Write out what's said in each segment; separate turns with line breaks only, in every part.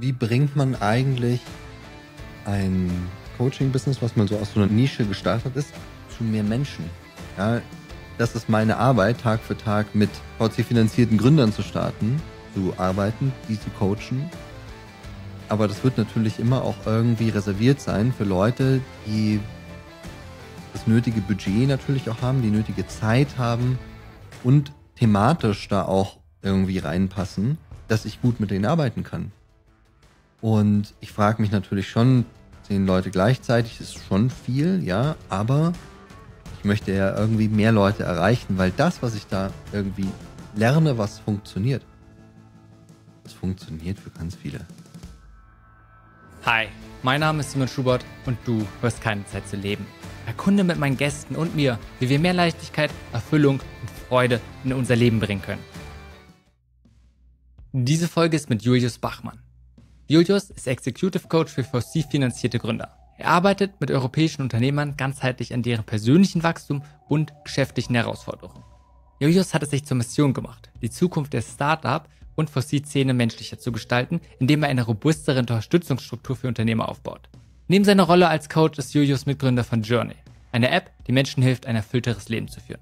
wie bringt man eigentlich ein Coaching-Business, was man so aus so einer Nische gestartet ist, zu mehr Menschen? Ja, das ist meine Arbeit, Tag für Tag mit VC-finanzierten Gründern zu starten, zu arbeiten, die zu coachen. Aber das wird natürlich immer auch irgendwie reserviert sein für Leute, die das nötige Budget natürlich auch haben, die nötige Zeit haben und thematisch da auch irgendwie reinpassen, dass ich gut mit denen arbeiten kann. Und ich frage mich natürlich schon, zehn Leute gleichzeitig ist schon viel, ja, aber ich möchte ja irgendwie mehr Leute erreichen, weil das, was ich da irgendwie lerne, was funktioniert, das funktioniert für ganz viele.
Hi, mein Name ist Simon Schubert und du hast keine Zeit zu leben. Erkunde mit meinen Gästen und mir, wie wir mehr Leichtigkeit, Erfüllung und Freude in unser Leben bringen können. Diese Folge ist mit Julius Bachmann. Julius ist Executive Coach für VC-finanzierte Gründer. Er arbeitet mit europäischen Unternehmern ganzheitlich an deren persönlichen Wachstum und geschäftlichen Herausforderungen. Julius hat es sich zur Mission gemacht, die Zukunft der Start-up und VC-Szene menschlicher zu gestalten, indem er eine robustere Unterstützungsstruktur für Unternehmer aufbaut. Neben seiner Rolle als Coach ist Julius Mitgründer von Journey, einer App, die Menschen hilft, ein erfüllteres Leben zu führen.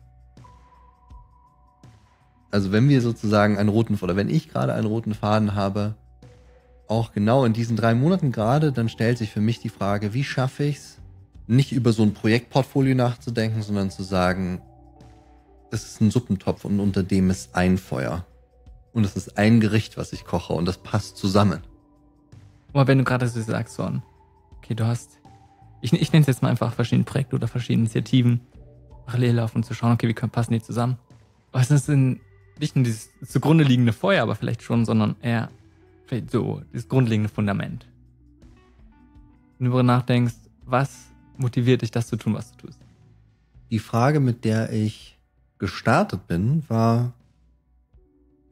Also wenn wir sozusagen einen roten oder wenn ich gerade einen roten Faden habe, auch genau in diesen drei Monaten gerade, dann stellt sich für mich die Frage, wie schaffe ich es, nicht über so ein Projektportfolio nachzudenken, sondern zu sagen, es ist ein Suppentopf und unter dem ist ein Feuer. Und es ist ein Gericht, was ich koche und das passt zusammen.
Aber wenn du gerade so sagst, so, okay, du hast, ich, ich nenne es jetzt mal einfach verschiedene Projekte oder verschiedene Initiativen parallel laufen und zu schauen, okay, wie können, passen die zusammen? Was ist denn nicht nur dieses zugrunde liegende Feuer, aber vielleicht schon, sondern eher Vielleicht so, das grundlegende Fundament. Wenn du darüber nachdenkst, was motiviert dich, das zu tun, was du tust?
Die Frage, mit der ich gestartet bin, war,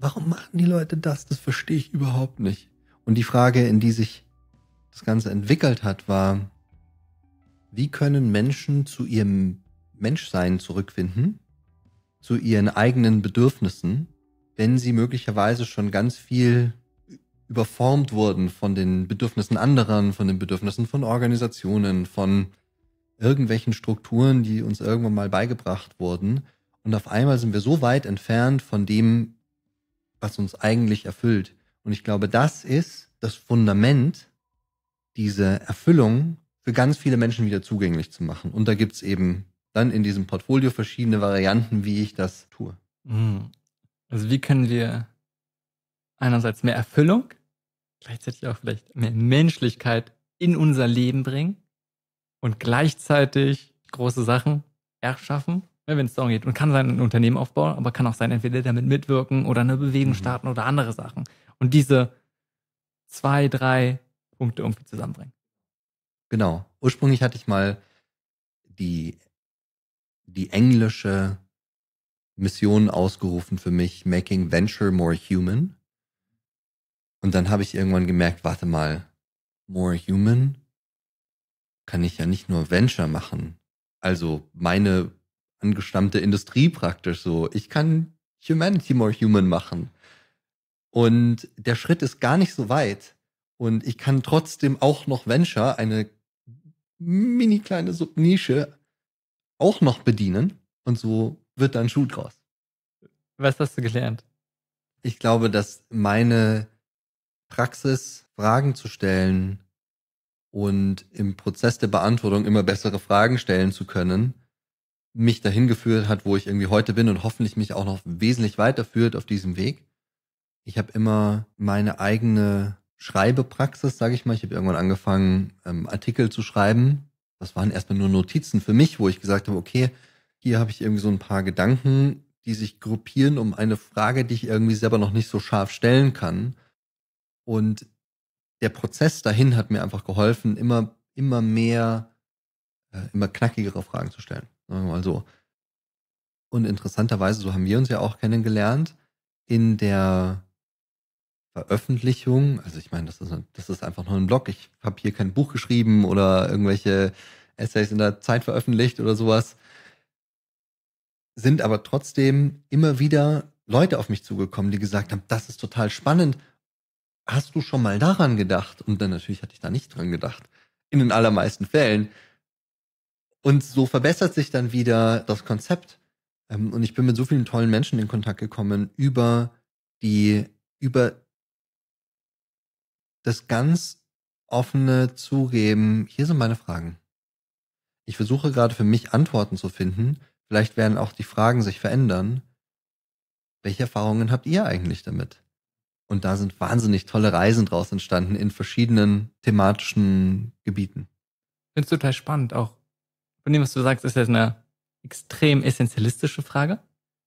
warum machen die Leute das? Das verstehe ich überhaupt nicht. Und die Frage, in die sich das Ganze entwickelt hat, war, wie können Menschen zu ihrem Menschsein zurückfinden, zu ihren eigenen Bedürfnissen, wenn sie möglicherweise schon ganz viel überformt wurden von den Bedürfnissen anderer, von den Bedürfnissen von Organisationen, von irgendwelchen Strukturen, die uns irgendwann mal beigebracht wurden. Und auf einmal sind wir so weit entfernt von dem, was uns eigentlich erfüllt. Und ich glaube, das ist das Fundament, diese Erfüllung für ganz viele Menschen wieder zugänglich zu machen. Und da gibt's eben dann in diesem Portfolio verschiedene Varianten, wie ich das tue.
Mhm. Also wie können wir einerseits mehr Erfüllung, gleichzeitig auch vielleicht mehr Menschlichkeit in unser Leben bringen und gleichzeitig große Sachen erschaffen, wenn es darum geht. Und kann sein Unternehmen aufbauen, aber kann auch sein, entweder damit mitwirken oder eine Bewegung mhm.
starten oder andere
Sachen. Und diese zwei, drei Punkte irgendwie
zusammenbringen. Genau. Ursprünglich hatte ich mal die, die englische Mission ausgerufen für mich, Making Venture More Human. Und dann habe ich irgendwann gemerkt, warte mal, More Human kann ich ja nicht nur Venture machen. Also meine angestammte Industrie praktisch so. Ich kann Humanity More Human machen. Und der Schritt ist gar nicht so weit. Und ich kann trotzdem auch noch Venture, eine mini kleine Subnische, auch noch bedienen. Und so wird dann Schuh draus.
Was hast du gelernt?
Ich glaube, dass meine Praxis Fragen zu stellen und im Prozess der Beantwortung immer bessere Fragen stellen zu können, mich dahin geführt hat, wo ich irgendwie heute bin und hoffentlich mich auch noch wesentlich weiterführt auf diesem Weg. Ich habe immer meine eigene Schreibepraxis, sage ich mal. Ich habe irgendwann angefangen, ähm, Artikel zu schreiben. Das waren erstmal nur Notizen für mich, wo ich gesagt habe, okay, hier habe ich irgendwie so ein paar Gedanken, die sich gruppieren um eine Frage, die ich irgendwie selber noch nicht so scharf stellen kann. Und der Prozess dahin hat mir einfach geholfen, immer, immer mehr, äh, immer knackigere Fragen zu stellen. Sagen Und interessanterweise, so haben wir uns ja auch kennengelernt, in der Veröffentlichung, also ich meine, das ist, das ist einfach nur ein Blog. Ich habe hier kein Buch geschrieben oder irgendwelche Essays in der Zeit veröffentlicht oder sowas. Sind aber trotzdem immer wieder Leute auf mich zugekommen, die gesagt haben, das ist total spannend hast du schon mal daran gedacht? Und dann natürlich hatte ich da nicht dran gedacht. In den allermeisten Fällen. Und so verbessert sich dann wieder das Konzept. Ähm, und ich bin mit so vielen tollen Menschen in Kontakt gekommen über die, über das ganz offene Zugeben. Hier sind meine Fragen. Ich versuche gerade für mich Antworten zu finden. Vielleicht werden auch die Fragen sich verändern. Welche Erfahrungen habt ihr eigentlich damit? Und da sind wahnsinnig tolle Reisen draus entstanden in verschiedenen thematischen Gebieten.
Finde ich total spannend. Auch von dem, was du sagst, ist das eine extrem essentialistische Frage.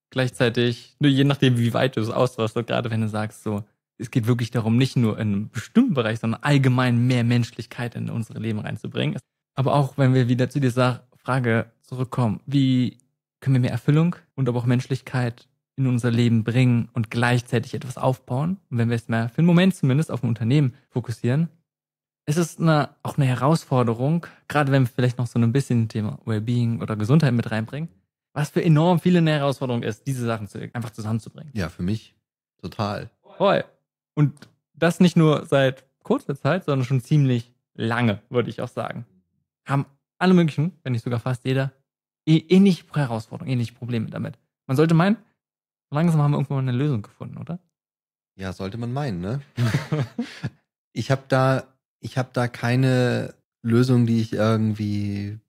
Gleichzeitig, nur je nachdem, wie weit du es ausrastest, gerade wenn du sagst, so, es geht wirklich darum, nicht nur in einem bestimmten Bereich, sondern allgemein mehr Menschlichkeit in unsere Leben reinzubringen. Aber auch, wenn wir wieder zu dieser Frage zurückkommen, wie können wir mehr Erfüllung und aber auch Menschlichkeit in unser Leben bringen und gleichzeitig etwas aufbauen, und wenn wir es mal für einen Moment zumindest auf ein Unternehmen fokussieren, ist es eine, auch eine Herausforderung, gerade wenn wir vielleicht noch so ein bisschen Thema Wellbeing oder Gesundheit mit reinbringen, was für enorm viele eine Herausforderung ist, diese Sachen zu, einfach zusammenzubringen. Ja, für mich total. Voll. Und das nicht nur seit kurzer Zeit, sondern schon ziemlich lange, würde ich auch sagen. Haben alle möglichen, wenn nicht sogar fast jeder, ähnliche eh, eh Herausforderungen, ähnliche eh Probleme damit. Man sollte meinen, Langsam haben wir irgendwann mal eine Lösung gefunden, oder?
Ja, sollte man meinen, ne? ich habe da, ich habe da keine Lösung, die ich irgendwie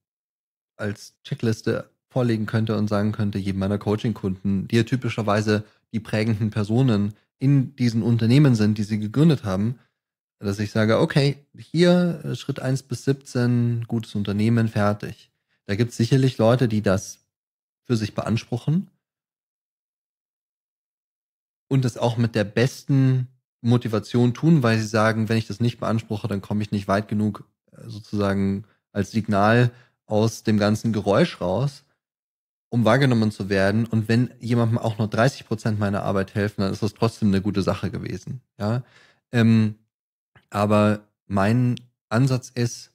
als Checkliste vorlegen könnte und sagen könnte, jedem meiner Coaching-Kunden, die ja typischerweise die prägenden Personen in diesen Unternehmen sind, die sie gegründet haben, dass ich sage, okay, hier äh, Schritt 1 bis 17, gutes Unternehmen, fertig. Da gibt es sicherlich Leute, die das für sich beanspruchen und das auch mit der besten Motivation tun, weil sie sagen, wenn ich das nicht beanspruche, dann komme ich nicht weit genug äh, sozusagen als Signal aus dem ganzen Geräusch raus, um wahrgenommen zu werden. Und wenn jemandem auch nur 30 Prozent meiner Arbeit helfen, dann ist das trotzdem eine gute Sache gewesen. Ja, ähm, aber mein Ansatz ist,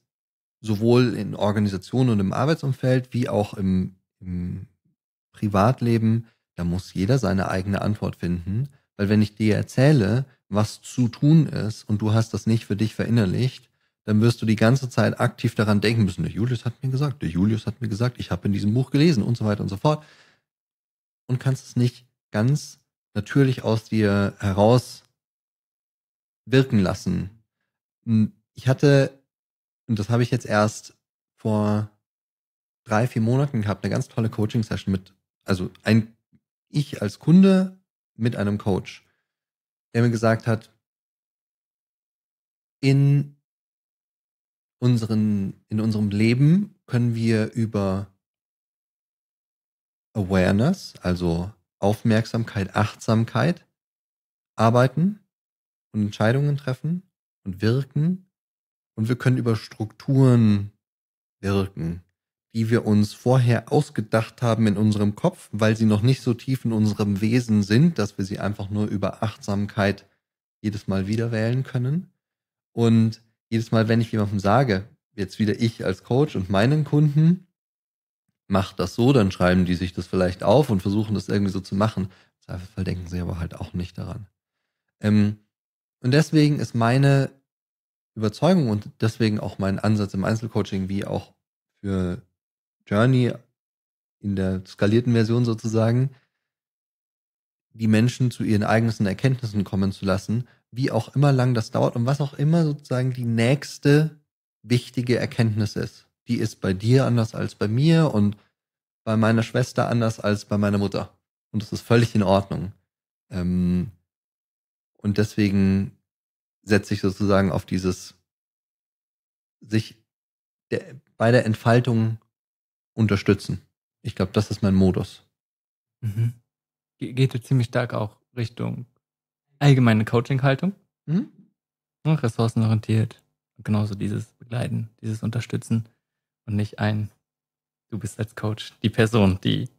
sowohl in Organisationen und im Arbeitsumfeld wie auch im, im Privatleben da muss jeder seine eigene Antwort finden, weil wenn ich dir erzähle, was zu tun ist und du hast das nicht für dich verinnerlicht, dann wirst du die ganze Zeit aktiv daran denken müssen, der Julius hat mir gesagt, der Julius hat mir gesagt, ich habe in diesem Buch gelesen und so weiter und so fort. Und kannst es nicht ganz natürlich aus dir heraus wirken lassen. Hm, ich hatte, und das habe ich jetzt erst vor drei, vier Monaten gehabt, eine ganz tolle Coaching-Session mit, also ein ich als Kunde mit einem Coach, der mir gesagt hat, in, unseren, in unserem Leben können wir über Awareness, also Aufmerksamkeit, Achtsamkeit arbeiten und Entscheidungen treffen und wirken. Und wir können über Strukturen wirken die wir uns vorher ausgedacht haben in unserem Kopf, weil sie noch nicht so tief in unserem Wesen sind, dass wir sie einfach nur über Achtsamkeit jedes Mal wieder wählen können. Und jedes Mal, wenn ich jemandem sage, jetzt wieder ich als Coach und meinen Kunden, mach das so, dann schreiben die sich das vielleicht auf und versuchen das irgendwie so zu machen. Im Zweifelsfall denken sie aber halt auch nicht daran. Ähm, und deswegen ist meine Überzeugung und deswegen auch mein Ansatz im Einzelcoaching wie auch für Journey in der skalierten Version sozusagen, die Menschen zu ihren eigenen Erkenntnissen kommen zu lassen, wie auch immer lang das dauert und was auch immer sozusagen die nächste wichtige Erkenntnis ist. Die ist bei dir anders als bei mir und bei meiner Schwester anders als bei meiner Mutter. Und das ist völlig in Ordnung. Ähm, und deswegen setze ich sozusagen auf dieses sich der, bei der Entfaltung unterstützen. Ich glaube, das ist mein Modus.
Mhm. Ge geht jetzt ziemlich stark auch Richtung allgemeine Coaching-Haltung. Mhm. ressourcenorientiert. genauso dieses Begleiten, dieses Unterstützen und nicht ein, du bist als Coach
die Person, die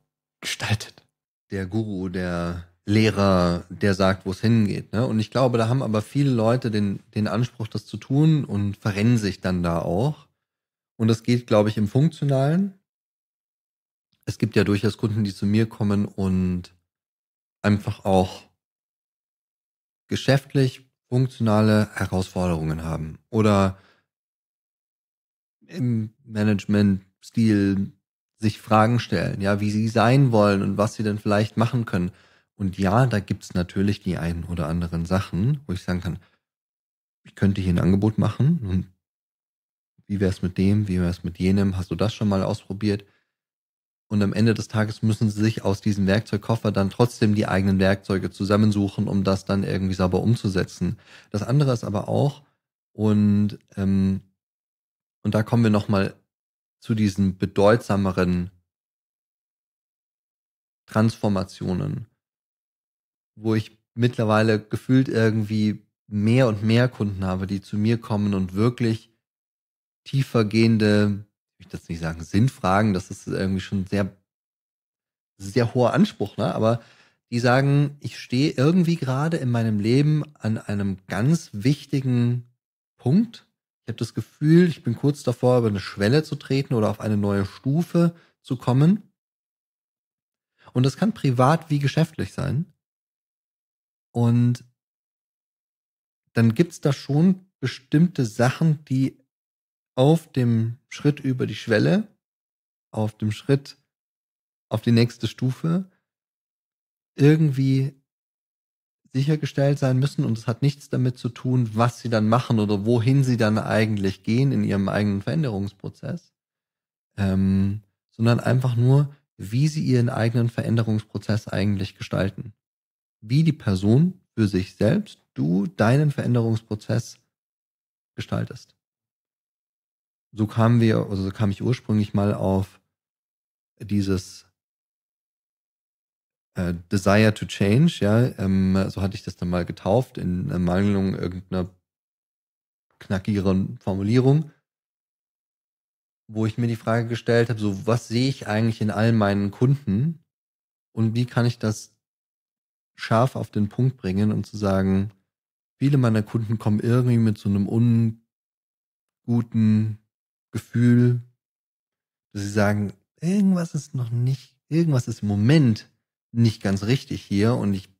gestaltet. Der Guru, der Lehrer, der sagt, wo es hingeht. Ne? Und ich glaube, da haben aber viele Leute den, den Anspruch, das zu tun und verrennen sich dann da auch. Und das geht, glaube ich, im Funktionalen es gibt ja durchaus Kunden, die zu mir kommen und einfach auch geschäftlich funktionale Herausforderungen haben oder im Management-Stil sich Fragen stellen, ja, wie sie sein wollen und was sie denn vielleicht machen können. Und ja, da gibt's natürlich die einen oder anderen Sachen, wo ich sagen kann, ich könnte hier ein Angebot machen und wie wär's mit dem, wie wär's mit jenem, hast du das schon mal ausprobiert? Und am Ende des Tages müssen sie sich aus diesem Werkzeugkoffer dann trotzdem die eigenen Werkzeuge zusammensuchen, um das dann irgendwie sauber umzusetzen. Das andere ist aber auch, und, ähm, und da kommen wir nochmal zu diesen bedeutsameren Transformationen, wo ich mittlerweile gefühlt irgendwie mehr und mehr Kunden habe, die zu mir kommen und wirklich tiefergehende ich möchte jetzt nicht sagen Sinnfragen, das ist irgendwie schon sehr, sehr hoher Anspruch, ne? aber die sagen, ich stehe irgendwie gerade in meinem Leben an einem ganz wichtigen Punkt. Ich habe das Gefühl, ich bin kurz davor, über eine Schwelle zu treten oder auf eine neue Stufe zu kommen. Und das kann privat wie geschäftlich sein. Und dann gibt's da schon bestimmte Sachen, die auf dem Schritt über die Schwelle, auf dem Schritt auf die nächste Stufe irgendwie sichergestellt sein müssen und es hat nichts damit zu tun, was sie dann machen oder wohin sie dann eigentlich gehen in ihrem eigenen Veränderungsprozess, ähm, sondern einfach nur, wie sie ihren eigenen Veränderungsprozess eigentlich gestalten. Wie die Person für sich selbst, du deinen Veränderungsprozess gestaltest so kamen wir, also so kam ich ursprünglich mal auf dieses äh, Desire to Change, ja, ähm, so hatte ich das dann mal getauft, in Ermangelung äh, irgendeiner knackigeren Formulierung, wo ich mir die Frage gestellt habe, so was sehe ich eigentlich in all meinen Kunden und wie kann ich das scharf auf den Punkt bringen, um zu sagen, viele meiner Kunden kommen irgendwie mit so einem unguten Gefühl, dass sie sagen, irgendwas ist noch nicht, irgendwas ist im Moment nicht ganz richtig hier und ich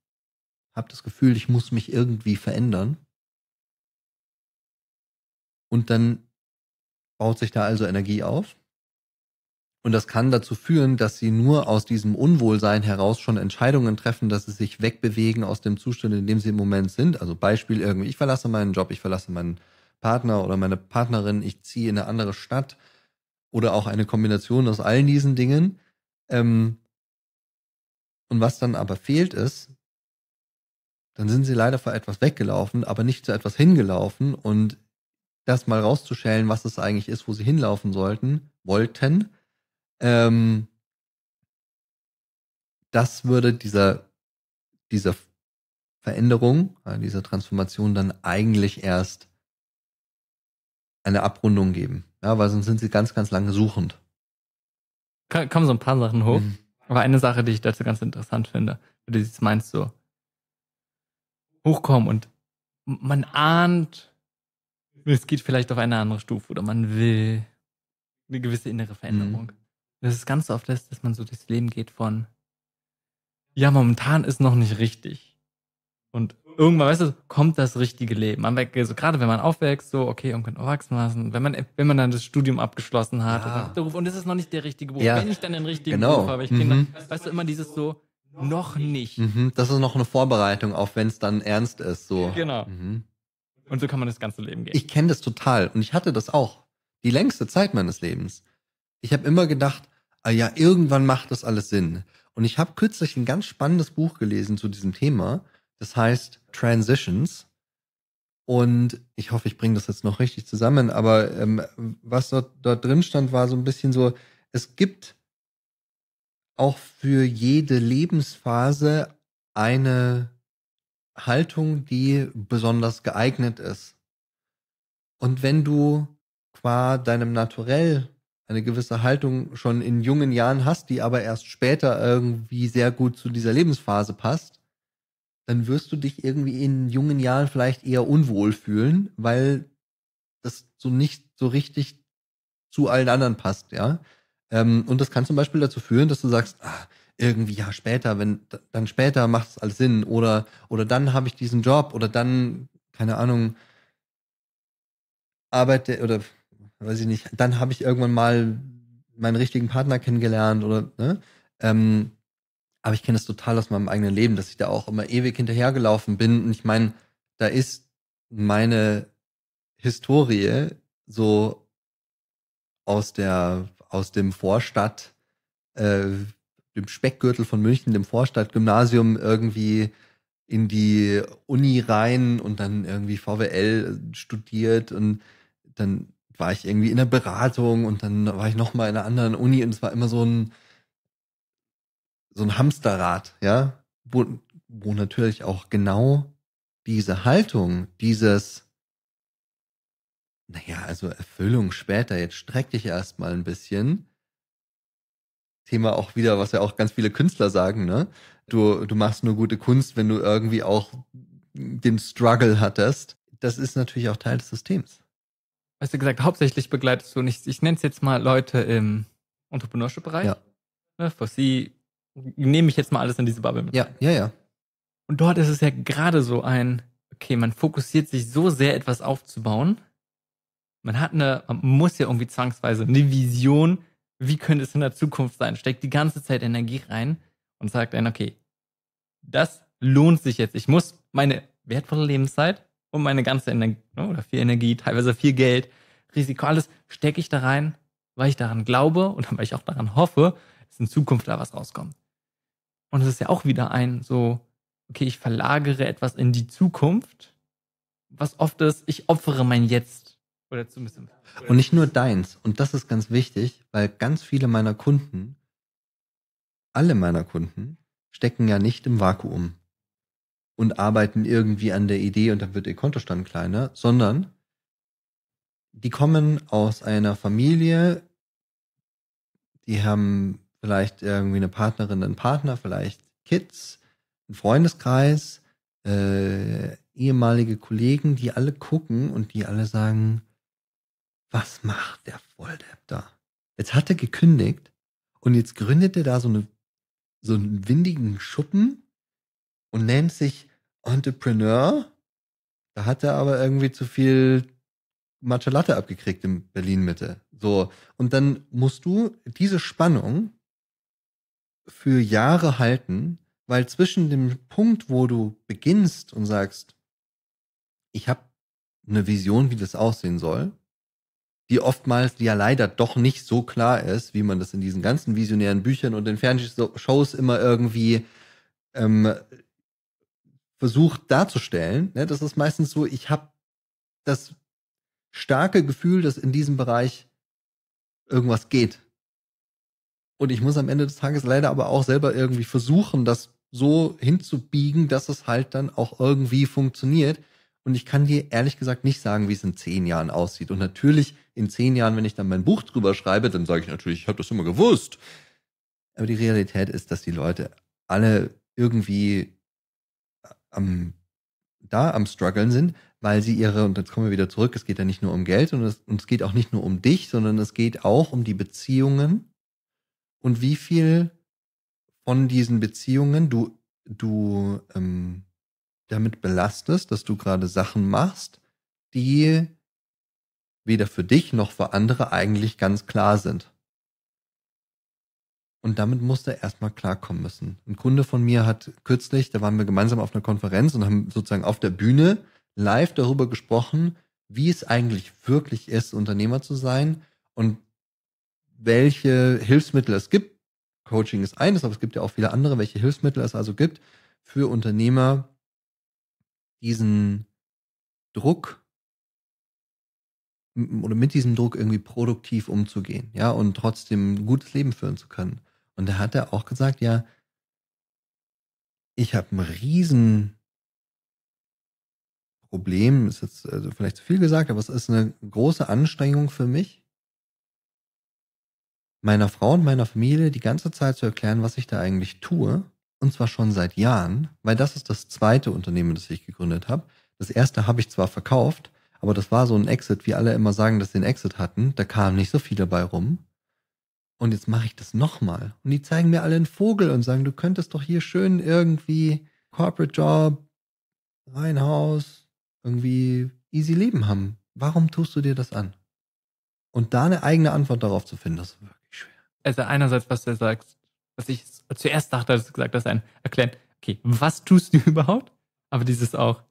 habe das Gefühl, ich muss mich irgendwie verändern. Und dann baut sich da also Energie auf. Und das kann dazu führen, dass sie nur aus diesem Unwohlsein heraus schon Entscheidungen treffen, dass sie sich wegbewegen aus dem Zustand, in dem sie im Moment sind. Also Beispiel irgendwie, ich verlasse meinen Job, ich verlasse meinen Partner oder meine Partnerin, ich ziehe in eine andere Stadt oder auch eine Kombination aus allen diesen Dingen. Ähm, und was dann aber fehlt ist, dann sind sie leider vor etwas weggelaufen, aber nicht zu etwas hingelaufen und das mal rauszuschälen, was es eigentlich ist, wo sie hinlaufen sollten, wollten, ähm, das würde dieser, dieser Veränderung, dieser Transformation dann eigentlich erst eine Abrundung geben. Ja, weil sonst sind sie ganz, ganz lange suchend.
Kommen so ein paar Sachen hoch. Mhm. Aber eine Sache, die ich dazu ganz interessant finde, wie du das meinst, so hochkommen und man ahnt, es geht vielleicht auf eine andere Stufe oder man will eine gewisse innere Veränderung. Mhm. Das ist ganz oft das, dass man so durchs Leben geht von, ja, momentan ist noch nicht richtig. Und irgendwann, weißt du, kommt das richtige Leben. Man so also gerade wenn man aufwächst, so okay, und könnte wachsen lassen, wenn man,
wenn man dann das Studium abgeschlossen hat, ja.
Beruf, und es ist noch nicht der richtige Beruf. Ja. Wenn ich dann den richtigen genau. Beruf habe, ich mhm. Kinder, weißt du, immer dieses so, noch nicht. Mhm. Das ist
noch eine Vorbereitung, auch wenn es dann ernst ist. So. Genau. Mhm.
Und so kann man das ganze Leben gehen.
Ich kenne das total und ich hatte das auch. Die längste Zeit meines Lebens. Ich habe immer gedacht, ah ja, irgendwann macht das alles Sinn. Und ich habe kürzlich ein ganz spannendes Buch gelesen zu diesem Thema das heißt Transitions. Und ich hoffe, ich bringe das jetzt noch richtig zusammen, aber ähm, was dort, dort drin stand, war so ein bisschen so, es gibt auch für jede Lebensphase eine Haltung, die besonders geeignet ist. Und wenn du qua deinem Naturell eine gewisse Haltung schon in jungen Jahren hast, die aber erst später irgendwie sehr gut zu dieser Lebensphase passt, dann wirst du dich irgendwie in jungen Jahren vielleicht eher unwohl fühlen, weil das so nicht so richtig zu allen anderen passt, ja. Ähm, und das kann zum Beispiel dazu führen, dass du sagst, ah, irgendwie ja später, wenn dann später macht es alles Sinn oder oder dann habe ich diesen Job oder dann keine Ahnung arbeite oder weiß ich nicht, dann habe ich irgendwann mal meinen richtigen Partner kennengelernt oder ne? Ähm, aber ich kenne das total aus meinem eigenen Leben, dass ich da auch immer ewig hinterhergelaufen bin. Und ich meine, da ist meine Historie so aus der, aus dem Vorstadt, äh, dem Speckgürtel von München, dem Vorstadtgymnasium irgendwie in die Uni rein und dann irgendwie VWL studiert und dann war ich irgendwie in der Beratung und dann war ich nochmal in einer anderen Uni und es war immer so ein, so ein Hamsterrad, ja, wo, wo natürlich auch genau diese Haltung, dieses, naja, also Erfüllung später, jetzt streck dich erstmal ein bisschen. Thema auch wieder, was ja auch ganz viele Künstler sagen, ne? Du, du machst nur gute Kunst, wenn du irgendwie auch den Struggle hattest. Das ist natürlich auch Teil des Systems. Hast du gesagt, hauptsächlich
begleitest du nicht, ich nenne es jetzt mal Leute im Entrepreneurship-Bereich. Ja. Ne, for C, nehme ich jetzt mal alles in diese Bubble mit. Ja, ja, ja. Und dort ist es ja gerade so ein, okay, man fokussiert sich so sehr, etwas aufzubauen. Man hat eine, man muss ja irgendwie zwangsweise eine Vision, wie könnte es in der Zukunft sein, steckt die ganze Zeit Energie rein und sagt dann, okay, das lohnt sich jetzt. Ich muss meine wertvolle Lebenszeit und meine ganze Energie, ne, oder viel Energie, teilweise viel Geld, Risiko, alles stecke ich da rein, weil ich daran glaube und weil ich auch daran hoffe, dass in Zukunft da was rauskommt. Und es ist ja auch wieder ein so, okay, ich verlagere etwas in die
Zukunft, was oft ist, ich opfere mein Jetzt.
Oder zumindest. Oder und nicht nur
deins. Und das ist ganz wichtig, weil ganz viele meiner Kunden, alle meiner Kunden, stecken ja nicht im Vakuum und arbeiten irgendwie an der Idee und dann wird ihr Kontostand kleiner, sondern die kommen aus einer Familie, die haben vielleicht irgendwie eine Partnerin, ein Partner, vielleicht Kids, ein Freundeskreis, äh, ehemalige Kollegen, die alle gucken und die alle sagen, was macht der Volldepp da? Jetzt hat er gekündigt und jetzt gründet er da so, eine, so einen windigen Schuppen und nennt sich Entrepreneur. Da hat er aber irgendwie zu viel Matcha Latte abgekriegt in Berlin Mitte. So. Und dann musst du diese Spannung für Jahre halten, weil zwischen dem Punkt, wo du beginnst und sagst, ich habe eine Vision, wie das aussehen soll, die oftmals ja leider doch nicht so klar ist, wie man das in diesen ganzen visionären Büchern und den Fernsehshows immer irgendwie ähm, versucht darzustellen. Ne? Das ist meistens so, ich habe das starke Gefühl, dass in diesem Bereich irgendwas geht. Und ich muss am Ende des Tages leider aber auch selber irgendwie versuchen, das so hinzubiegen, dass es halt dann auch irgendwie funktioniert. Und ich kann dir ehrlich gesagt nicht sagen, wie es in zehn Jahren aussieht. Und natürlich in zehn Jahren, wenn ich dann mein Buch drüber schreibe, dann sage ich natürlich, ich habe das immer gewusst. Aber die Realität ist, dass die Leute alle irgendwie am, da am struggeln sind, weil sie ihre, und jetzt kommen wir wieder zurück, es geht ja nicht nur um Geld und es, und es geht auch nicht nur um dich, sondern es geht auch um die Beziehungen und wie viel von diesen Beziehungen du, du ähm, damit belastest, dass du gerade Sachen machst, die weder für dich noch für andere eigentlich ganz klar sind. Und damit musste er erstmal klarkommen müssen. Ein Kunde von mir hat kürzlich, da waren wir gemeinsam auf einer Konferenz und haben sozusagen auf der Bühne live darüber gesprochen, wie es eigentlich wirklich ist, Unternehmer zu sein. Und welche Hilfsmittel es gibt. Coaching ist eines, aber es gibt ja auch viele andere, welche Hilfsmittel es also gibt für Unternehmer, diesen Druck oder mit diesem Druck irgendwie produktiv umzugehen, ja, und trotzdem ein gutes Leben führen zu können. Und da hat er auch gesagt, ja, ich habe ein Riesenproblem, ist jetzt also vielleicht zu viel gesagt, aber es ist eine große Anstrengung für mich, meiner Frau und meiner Familie die ganze Zeit zu erklären, was ich da eigentlich tue. Und zwar schon seit Jahren, weil das ist das zweite Unternehmen, das ich gegründet habe. Das erste habe ich zwar verkauft, aber das war so ein Exit, wie alle immer sagen, dass sie einen Exit hatten. Da kam nicht so viel dabei rum. Und jetzt mache ich das nochmal. Und die zeigen mir alle einen Vogel und sagen, du könntest doch hier schön irgendwie Corporate Job, Reihenhaus, irgendwie easy Leben haben. Warum tust du dir das an? Und da eine eigene Antwort darauf zu finden, das ist
also einerseits, was du sagst, was ich zuerst dachte, als du gesagt hast, ein Erklären, okay, was tust du überhaupt? Aber dieses auch,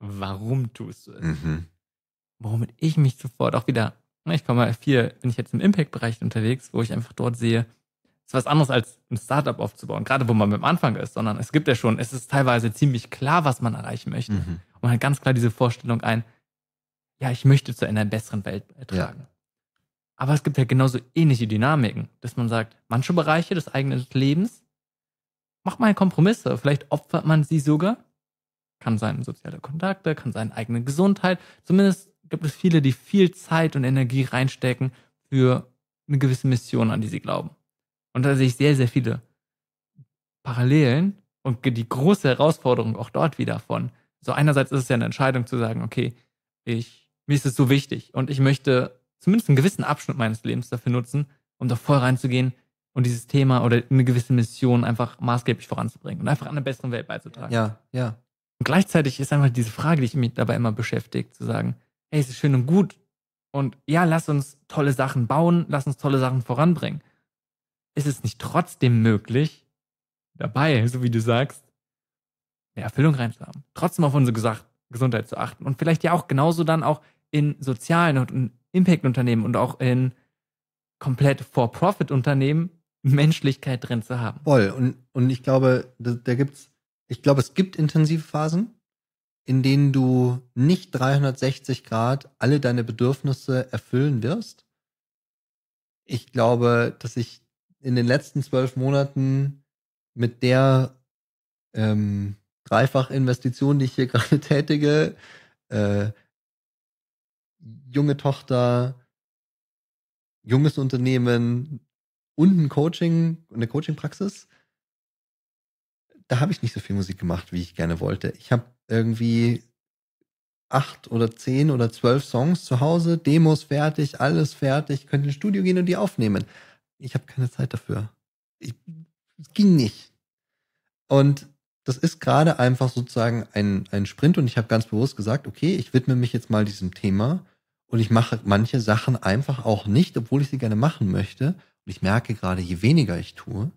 warum tust du es? Mhm. Womit ich mich sofort auch wieder, ich komme vier, bin ich jetzt im Impact-Bereich unterwegs, wo ich einfach dort sehe, ist was anderes als ein Startup aufzubauen, gerade wo man mit dem Anfang ist, sondern es gibt ja schon, es ist teilweise ziemlich klar, was man erreichen möchte. Mhm. Und man hat ganz klar diese Vorstellung ein, ja, ich möchte zu einer besseren Welt beitragen. Ja. Aber es gibt ja genauso ähnliche Dynamiken, dass man sagt, manche Bereiche des eigenen Lebens macht man Kompromisse, vielleicht opfert man sie sogar. Kann sein soziale Kontakte, kann sein eigene Gesundheit. Zumindest gibt es viele, die viel Zeit und Energie reinstecken für eine gewisse Mission, an die sie glauben. Und da sehe ich sehr, sehr viele Parallelen und die große Herausforderung auch dort wieder von. So einerseits ist es ja eine Entscheidung zu sagen, okay, ich, mir ist es so wichtig und ich möchte zumindest einen gewissen Abschnitt meines Lebens dafür nutzen, um da voll reinzugehen und dieses Thema oder eine gewisse Mission einfach maßgeblich voranzubringen und einfach an einer besseren Welt beizutragen. Ja, ja. Und gleichzeitig ist einfach diese Frage, die ich mich dabei immer beschäftigt, zu sagen, hey, es ist schön und gut und ja, lass uns tolle Sachen bauen, lass uns tolle Sachen voranbringen. Ist es nicht trotzdem möglich, dabei, so wie du sagst, eine Erfüllung reinzuhaben, trotzdem auf unsere Gesundheit zu achten und vielleicht ja auch genauso dann auch in sozialen und Impact-Unternehmen und auch in komplett For-Profit-Unternehmen Menschlichkeit drin zu haben.
Voll. Und, und ich glaube, da, da gibt's, ich glaube, es gibt intensive Phasen, in denen du nicht 360 Grad alle deine Bedürfnisse erfüllen wirst. Ich glaube, dass ich in den letzten zwölf Monaten mit der ähm, Dreifach-Investition, die ich hier gerade tätige, äh, junge Tochter, junges Unternehmen und ein Coaching, eine Coaching-Praxis. Da habe ich nicht so viel Musik gemacht, wie ich gerne wollte. Ich habe irgendwie acht oder zehn oder zwölf Songs zu Hause, Demos fertig, alles fertig, könnte ins Studio gehen und die aufnehmen. Ich habe keine Zeit dafür. es ging nicht. Und das ist gerade einfach sozusagen ein, ein Sprint und ich habe ganz bewusst gesagt, okay, ich widme mich jetzt mal diesem Thema und ich mache manche Sachen einfach auch nicht, obwohl ich sie gerne machen möchte. Und ich merke gerade, je weniger ich tue,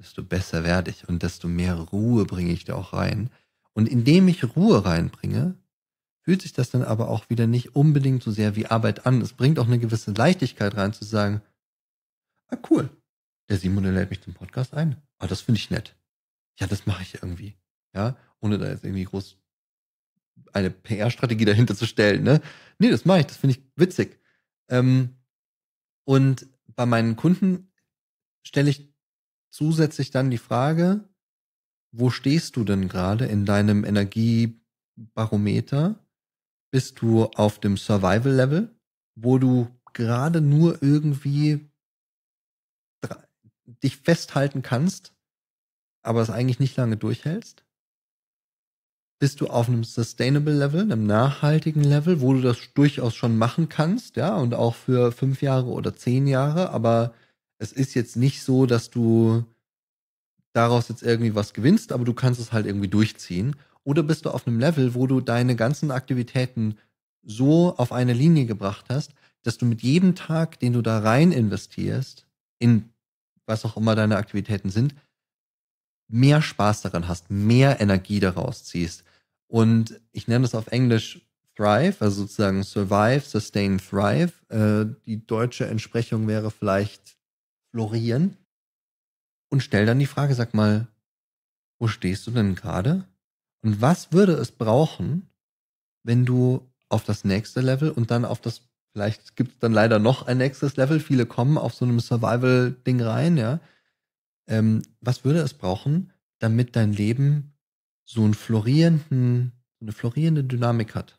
desto besser werde ich und desto mehr Ruhe bringe ich da auch rein. Und indem ich Ruhe reinbringe, fühlt sich das dann aber auch wieder nicht unbedingt so sehr wie Arbeit an. Es bringt auch eine gewisse Leichtigkeit rein zu sagen, ah cool, der Simon der lädt mich zum Podcast ein. Ah, das finde ich nett ja, das mache ich irgendwie. Ja, ohne da jetzt irgendwie groß eine PR-Strategie dahinter zu stellen. Ne? Nee, das mache ich, das finde ich witzig. Ähm, und bei meinen Kunden stelle ich zusätzlich dann die Frage, wo stehst du denn gerade in deinem Energiebarometer? Bist du auf dem Survival-Level, wo du gerade nur irgendwie dich festhalten kannst aber es eigentlich nicht lange durchhältst? Bist du auf einem sustainable Level, einem nachhaltigen Level, wo du das durchaus schon machen kannst, ja, und auch für fünf Jahre oder zehn Jahre, aber es ist jetzt nicht so, dass du daraus jetzt irgendwie was gewinnst, aber du kannst es halt irgendwie durchziehen. Oder bist du auf einem Level, wo du deine ganzen Aktivitäten so auf eine Linie gebracht hast, dass du mit jedem Tag, den du da rein investierst, in was auch immer deine Aktivitäten sind, mehr Spaß daran hast, mehr Energie daraus ziehst. Und ich nenne das auf Englisch Thrive, also sozusagen Survive, Sustain, Thrive. Äh, die deutsche Entsprechung wäre vielleicht Florieren. Und stell dann die Frage, sag mal, wo stehst du denn gerade? Und was würde es brauchen, wenn du auf das nächste Level und dann auf das, vielleicht gibt es dann leider noch ein nächstes Level, viele kommen auf so einem Survival-Ding rein, ja, ähm, was würde es brauchen, damit dein Leben so einen florierenden, eine florierende Dynamik hat?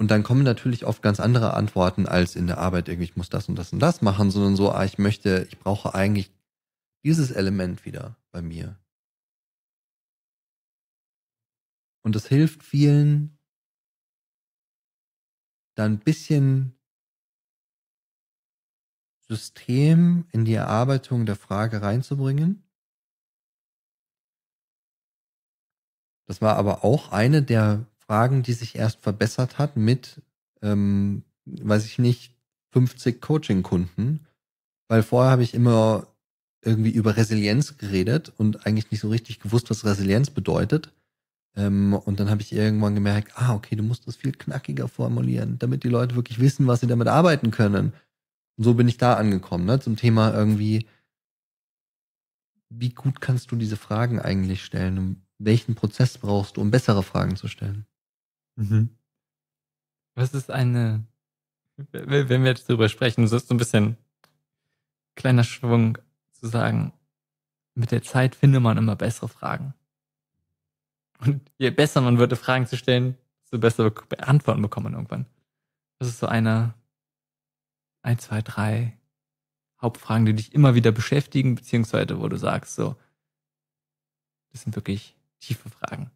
Und dann kommen natürlich oft ganz andere Antworten als in der Arbeit irgendwie, ich muss das und das und das machen, sondern so, ah, ich möchte, ich brauche eigentlich dieses Element wieder bei mir. Und das hilft vielen, da ein bisschen System in die Erarbeitung der Frage reinzubringen. Das war aber auch eine der Fragen, die sich erst verbessert hat mit, ähm, weiß ich nicht, 50 Coaching-Kunden, weil vorher habe ich immer irgendwie über Resilienz geredet und eigentlich nicht so richtig gewusst, was Resilienz bedeutet. Ähm, und dann habe ich irgendwann gemerkt, ah, okay, du musst das viel knackiger formulieren, damit die Leute wirklich wissen, was sie damit arbeiten können. Und so bin ich da angekommen, ne? Zum Thema irgendwie, wie gut kannst du diese Fragen eigentlich stellen? Und welchen Prozess brauchst du, um bessere Fragen zu stellen? Mhm.
Was ist eine, wenn wir jetzt drüber sprechen, so ist so ein bisschen kleiner Schwung zu sagen, mit der Zeit finde man immer bessere Fragen. Und je besser man würde, Fragen zu stellen, desto bessere Antworten bekommt man irgendwann. Das ist so einer ein, zwei, drei Hauptfragen, die dich immer wieder beschäftigen,
beziehungsweise wo du sagst, so, das sind wirklich tiefe Fragen.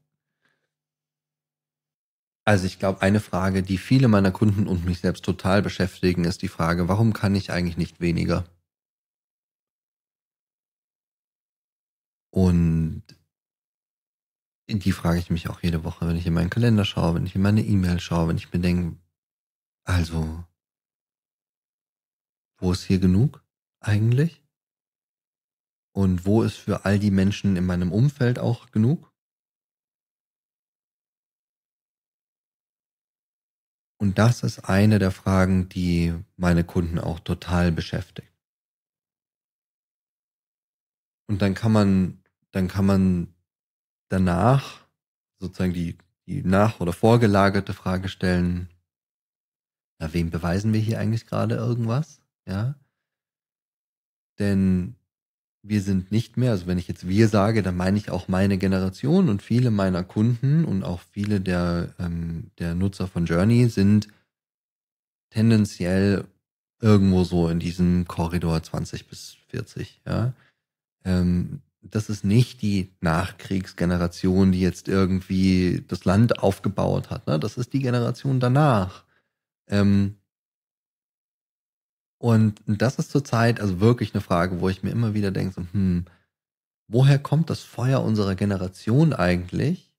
Also ich glaube, eine Frage, die viele meiner Kunden und mich selbst total beschäftigen, ist die Frage, warum kann ich eigentlich nicht weniger? Und die frage ich mich auch jede Woche, wenn ich in meinen Kalender schaue, wenn ich in meine E-Mail schaue, wenn ich mir denke, also wo ist hier genug eigentlich? Und wo ist für all die Menschen in meinem Umfeld auch genug? Und das ist eine der Fragen, die meine Kunden auch total beschäftigt. Und dann kann man, dann kann man danach sozusagen die, die nach- oder vorgelagerte Frage stellen, na, wem beweisen wir hier eigentlich gerade irgendwas? Ja? Denn wir sind nicht mehr, also wenn ich jetzt wir sage, dann meine ich auch meine Generation und viele meiner Kunden und auch viele der, ähm, der Nutzer von Journey sind tendenziell irgendwo so in diesem Korridor 20 bis 40. Ja? Ähm, das ist nicht die Nachkriegsgeneration, die jetzt irgendwie das Land aufgebaut hat. Ne? Das ist die Generation danach. Ähm, und das ist zurzeit also wirklich eine Frage, wo ich mir immer wieder denke, so, hm, woher kommt das Feuer unserer Generation eigentlich,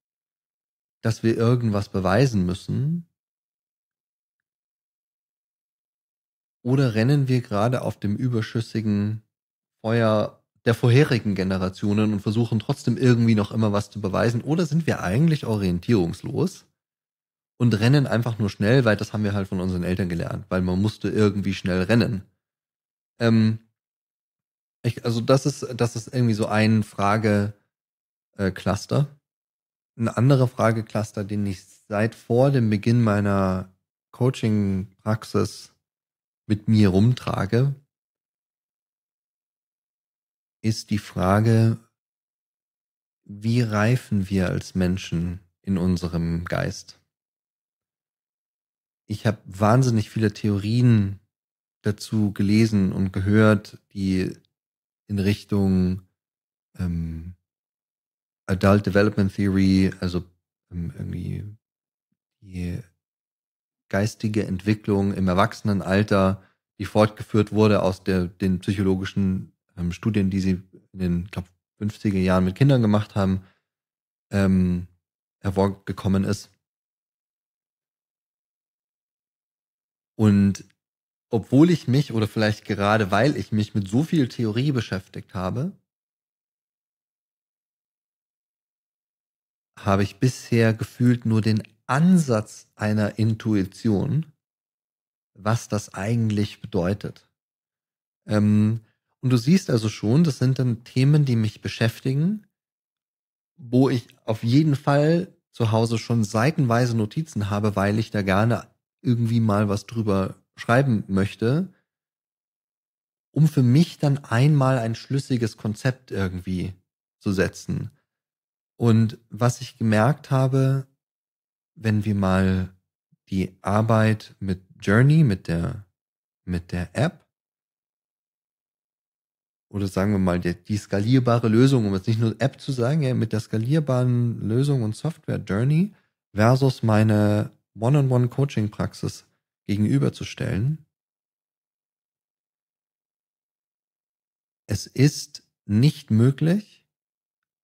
dass wir irgendwas beweisen müssen? Oder rennen wir gerade auf dem überschüssigen Feuer der vorherigen Generationen und versuchen trotzdem irgendwie noch immer was zu beweisen? Oder sind wir eigentlich orientierungslos? und rennen einfach nur schnell, weil das haben wir halt von unseren Eltern gelernt, weil man musste irgendwie schnell rennen. Ähm, ich, also das ist, das ist irgendwie so ein Fragecluster. Ein anderer Fragecluster, den ich seit vor dem Beginn meiner Coaching-Praxis mit mir rumtrage, ist die Frage, wie reifen wir als Menschen in unserem Geist? ich habe wahnsinnig viele Theorien dazu gelesen und gehört, die in Richtung ähm, Adult Development Theory, also ähm, irgendwie die geistige Entwicklung im Erwachsenenalter, die fortgeführt wurde aus der, den psychologischen ähm, Studien, die sie in den glaub, 50er Jahren mit Kindern gemacht haben, ähm, hervorgekommen ist. Und obwohl ich mich oder vielleicht gerade weil ich mich mit so viel Theorie beschäftigt habe, habe ich bisher gefühlt nur den Ansatz einer Intuition, was das eigentlich bedeutet. Ähm, und du siehst also schon, das sind dann Themen, die mich beschäftigen, wo ich auf jeden Fall zu Hause schon seitenweise Notizen habe, weil ich da gerne irgendwie mal was drüber schreiben möchte, um für mich dann einmal ein schlüssiges Konzept irgendwie zu setzen. Und was ich gemerkt habe, wenn wir mal die Arbeit mit Journey, mit der, mit der App, oder sagen wir mal die, die skalierbare Lösung, um jetzt nicht nur App zu sagen, ja, mit der skalierbaren Lösung und Software Journey versus meine One-on-One-Coaching-Praxis gegenüberzustellen. Es ist nicht möglich,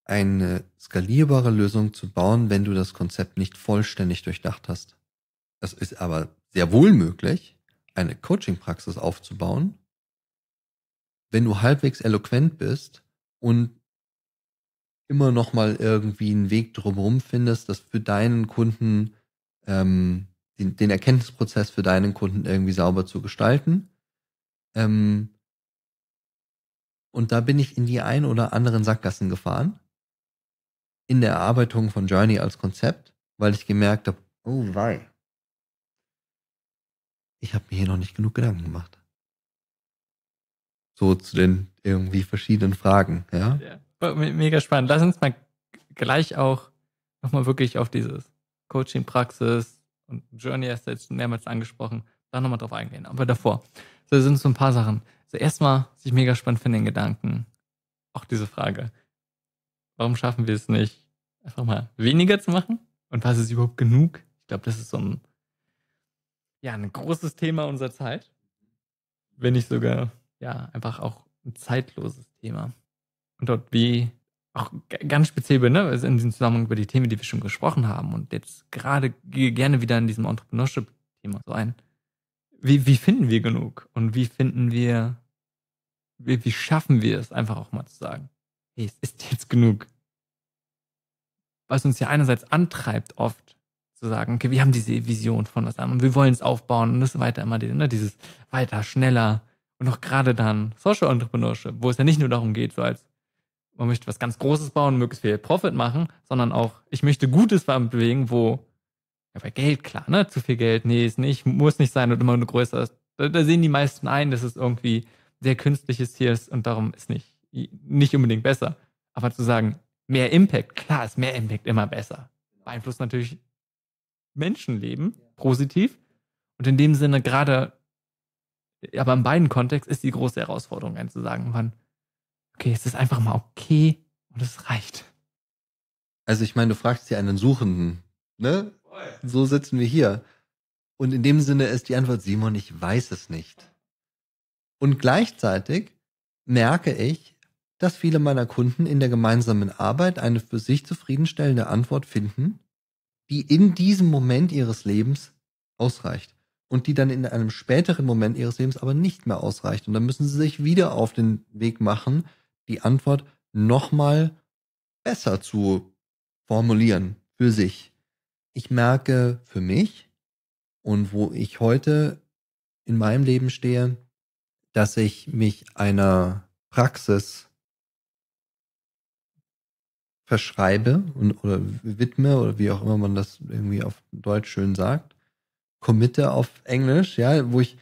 eine skalierbare Lösung zu bauen, wenn du das Konzept nicht vollständig durchdacht hast. Es ist aber sehr wohl möglich, eine Coaching-Praxis aufzubauen, wenn du halbwegs eloquent bist und immer noch mal irgendwie einen Weg drumherum findest, das für deinen Kunden ähm, den, den, Erkenntnisprozess für deinen Kunden irgendwie sauber zu gestalten. Ähm, und da bin ich in die ein oder anderen Sackgassen gefahren in der Erarbeitung von Journey als Konzept, weil ich gemerkt habe, oh wei, ich habe mir hier noch nicht genug Gedanken gemacht. So zu den irgendwie verschiedenen Fragen, ja.
ja mega spannend. Lass uns mal gleich auch nochmal wirklich auf dieses Coaching-Praxis und Journey Assets mehrmals angesprochen. Da nochmal drauf eingehen. Aber davor. So, sind so ein paar Sachen. So, erstmal, was ich mega spannend finde, den Gedanken. Auch diese Frage. Warum schaffen wir es nicht, einfach mal weniger zu machen? Und was ist überhaupt genug? Ich glaube, das ist so ein, ja, ein großes Thema unserer Zeit. Wenn nicht sogar, ja, einfach auch ein zeitloses Thema. Und dort, wie auch ganz speziell ne, also in diesem Zusammenhang über die Themen, die wir schon gesprochen haben und jetzt gerade gerne wieder in diesem Entrepreneurship-Thema so ein. Wie, wie finden wir genug und wie finden wir, wie, wie schaffen wir es einfach auch mal zu sagen, hey, es ist jetzt genug. Was uns ja einerseits antreibt oft, zu sagen, okay, wir haben diese Vision von was an und wir wollen es aufbauen und das weiter immer, ne, dieses weiter, schneller und auch gerade dann Social Entrepreneurship, wo es ja nicht nur darum geht, so als man möchte was ganz Großes bauen, möglichst viel Profit machen, sondern auch, ich möchte Gutes bewegen, wo, ja, bei Geld, klar, ne? Zu viel Geld, nee, ist nicht, muss nicht sein und immer nur größer ist. Da, da sehen die meisten ein, dass es irgendwie sehr künstliches Ziel ist und darum ist nicht, nicht unbedingt besser. Aber zu sagen, mehr Impact, klar ist mehr Impact immer besser. Beeinflusst natürlich Menschenleben positiv. Und in dem Sinne, gerade, aber im beiden Kontext ist die große Herausforderung, zu sagen, wann, okay, es ist einfach mal okay und es reicht.
Also ich meine, du fragst ja einen Suchenden, ne? So sitzen wir hier. Und in dem Sinne ist die Antwort, Simon, ich weiß es nicht. Und gleichzeitig merke ich, dass viele meiner Kunden in der gemeinsamen Arbeit eine für sich zufriedenstellende Antwort finden, die in diesem Moment ihres Lebens ausreicht und die dann in einem späteren Moment ihres Lebens aber nicht mehr ausreicht. Und dann müssen sie sich wieder auf den Weg machen, die Antwort nochmal besser zu formulieren für sich. Ich merke für mich und wo ich heute in meinem Leben stehe, dass ich mich einer Praxis verschreibe und, oder widme oder wie auch immer man das irgendwie auf Deutsch schön sagt, committe auf Englisch, ja, wo ich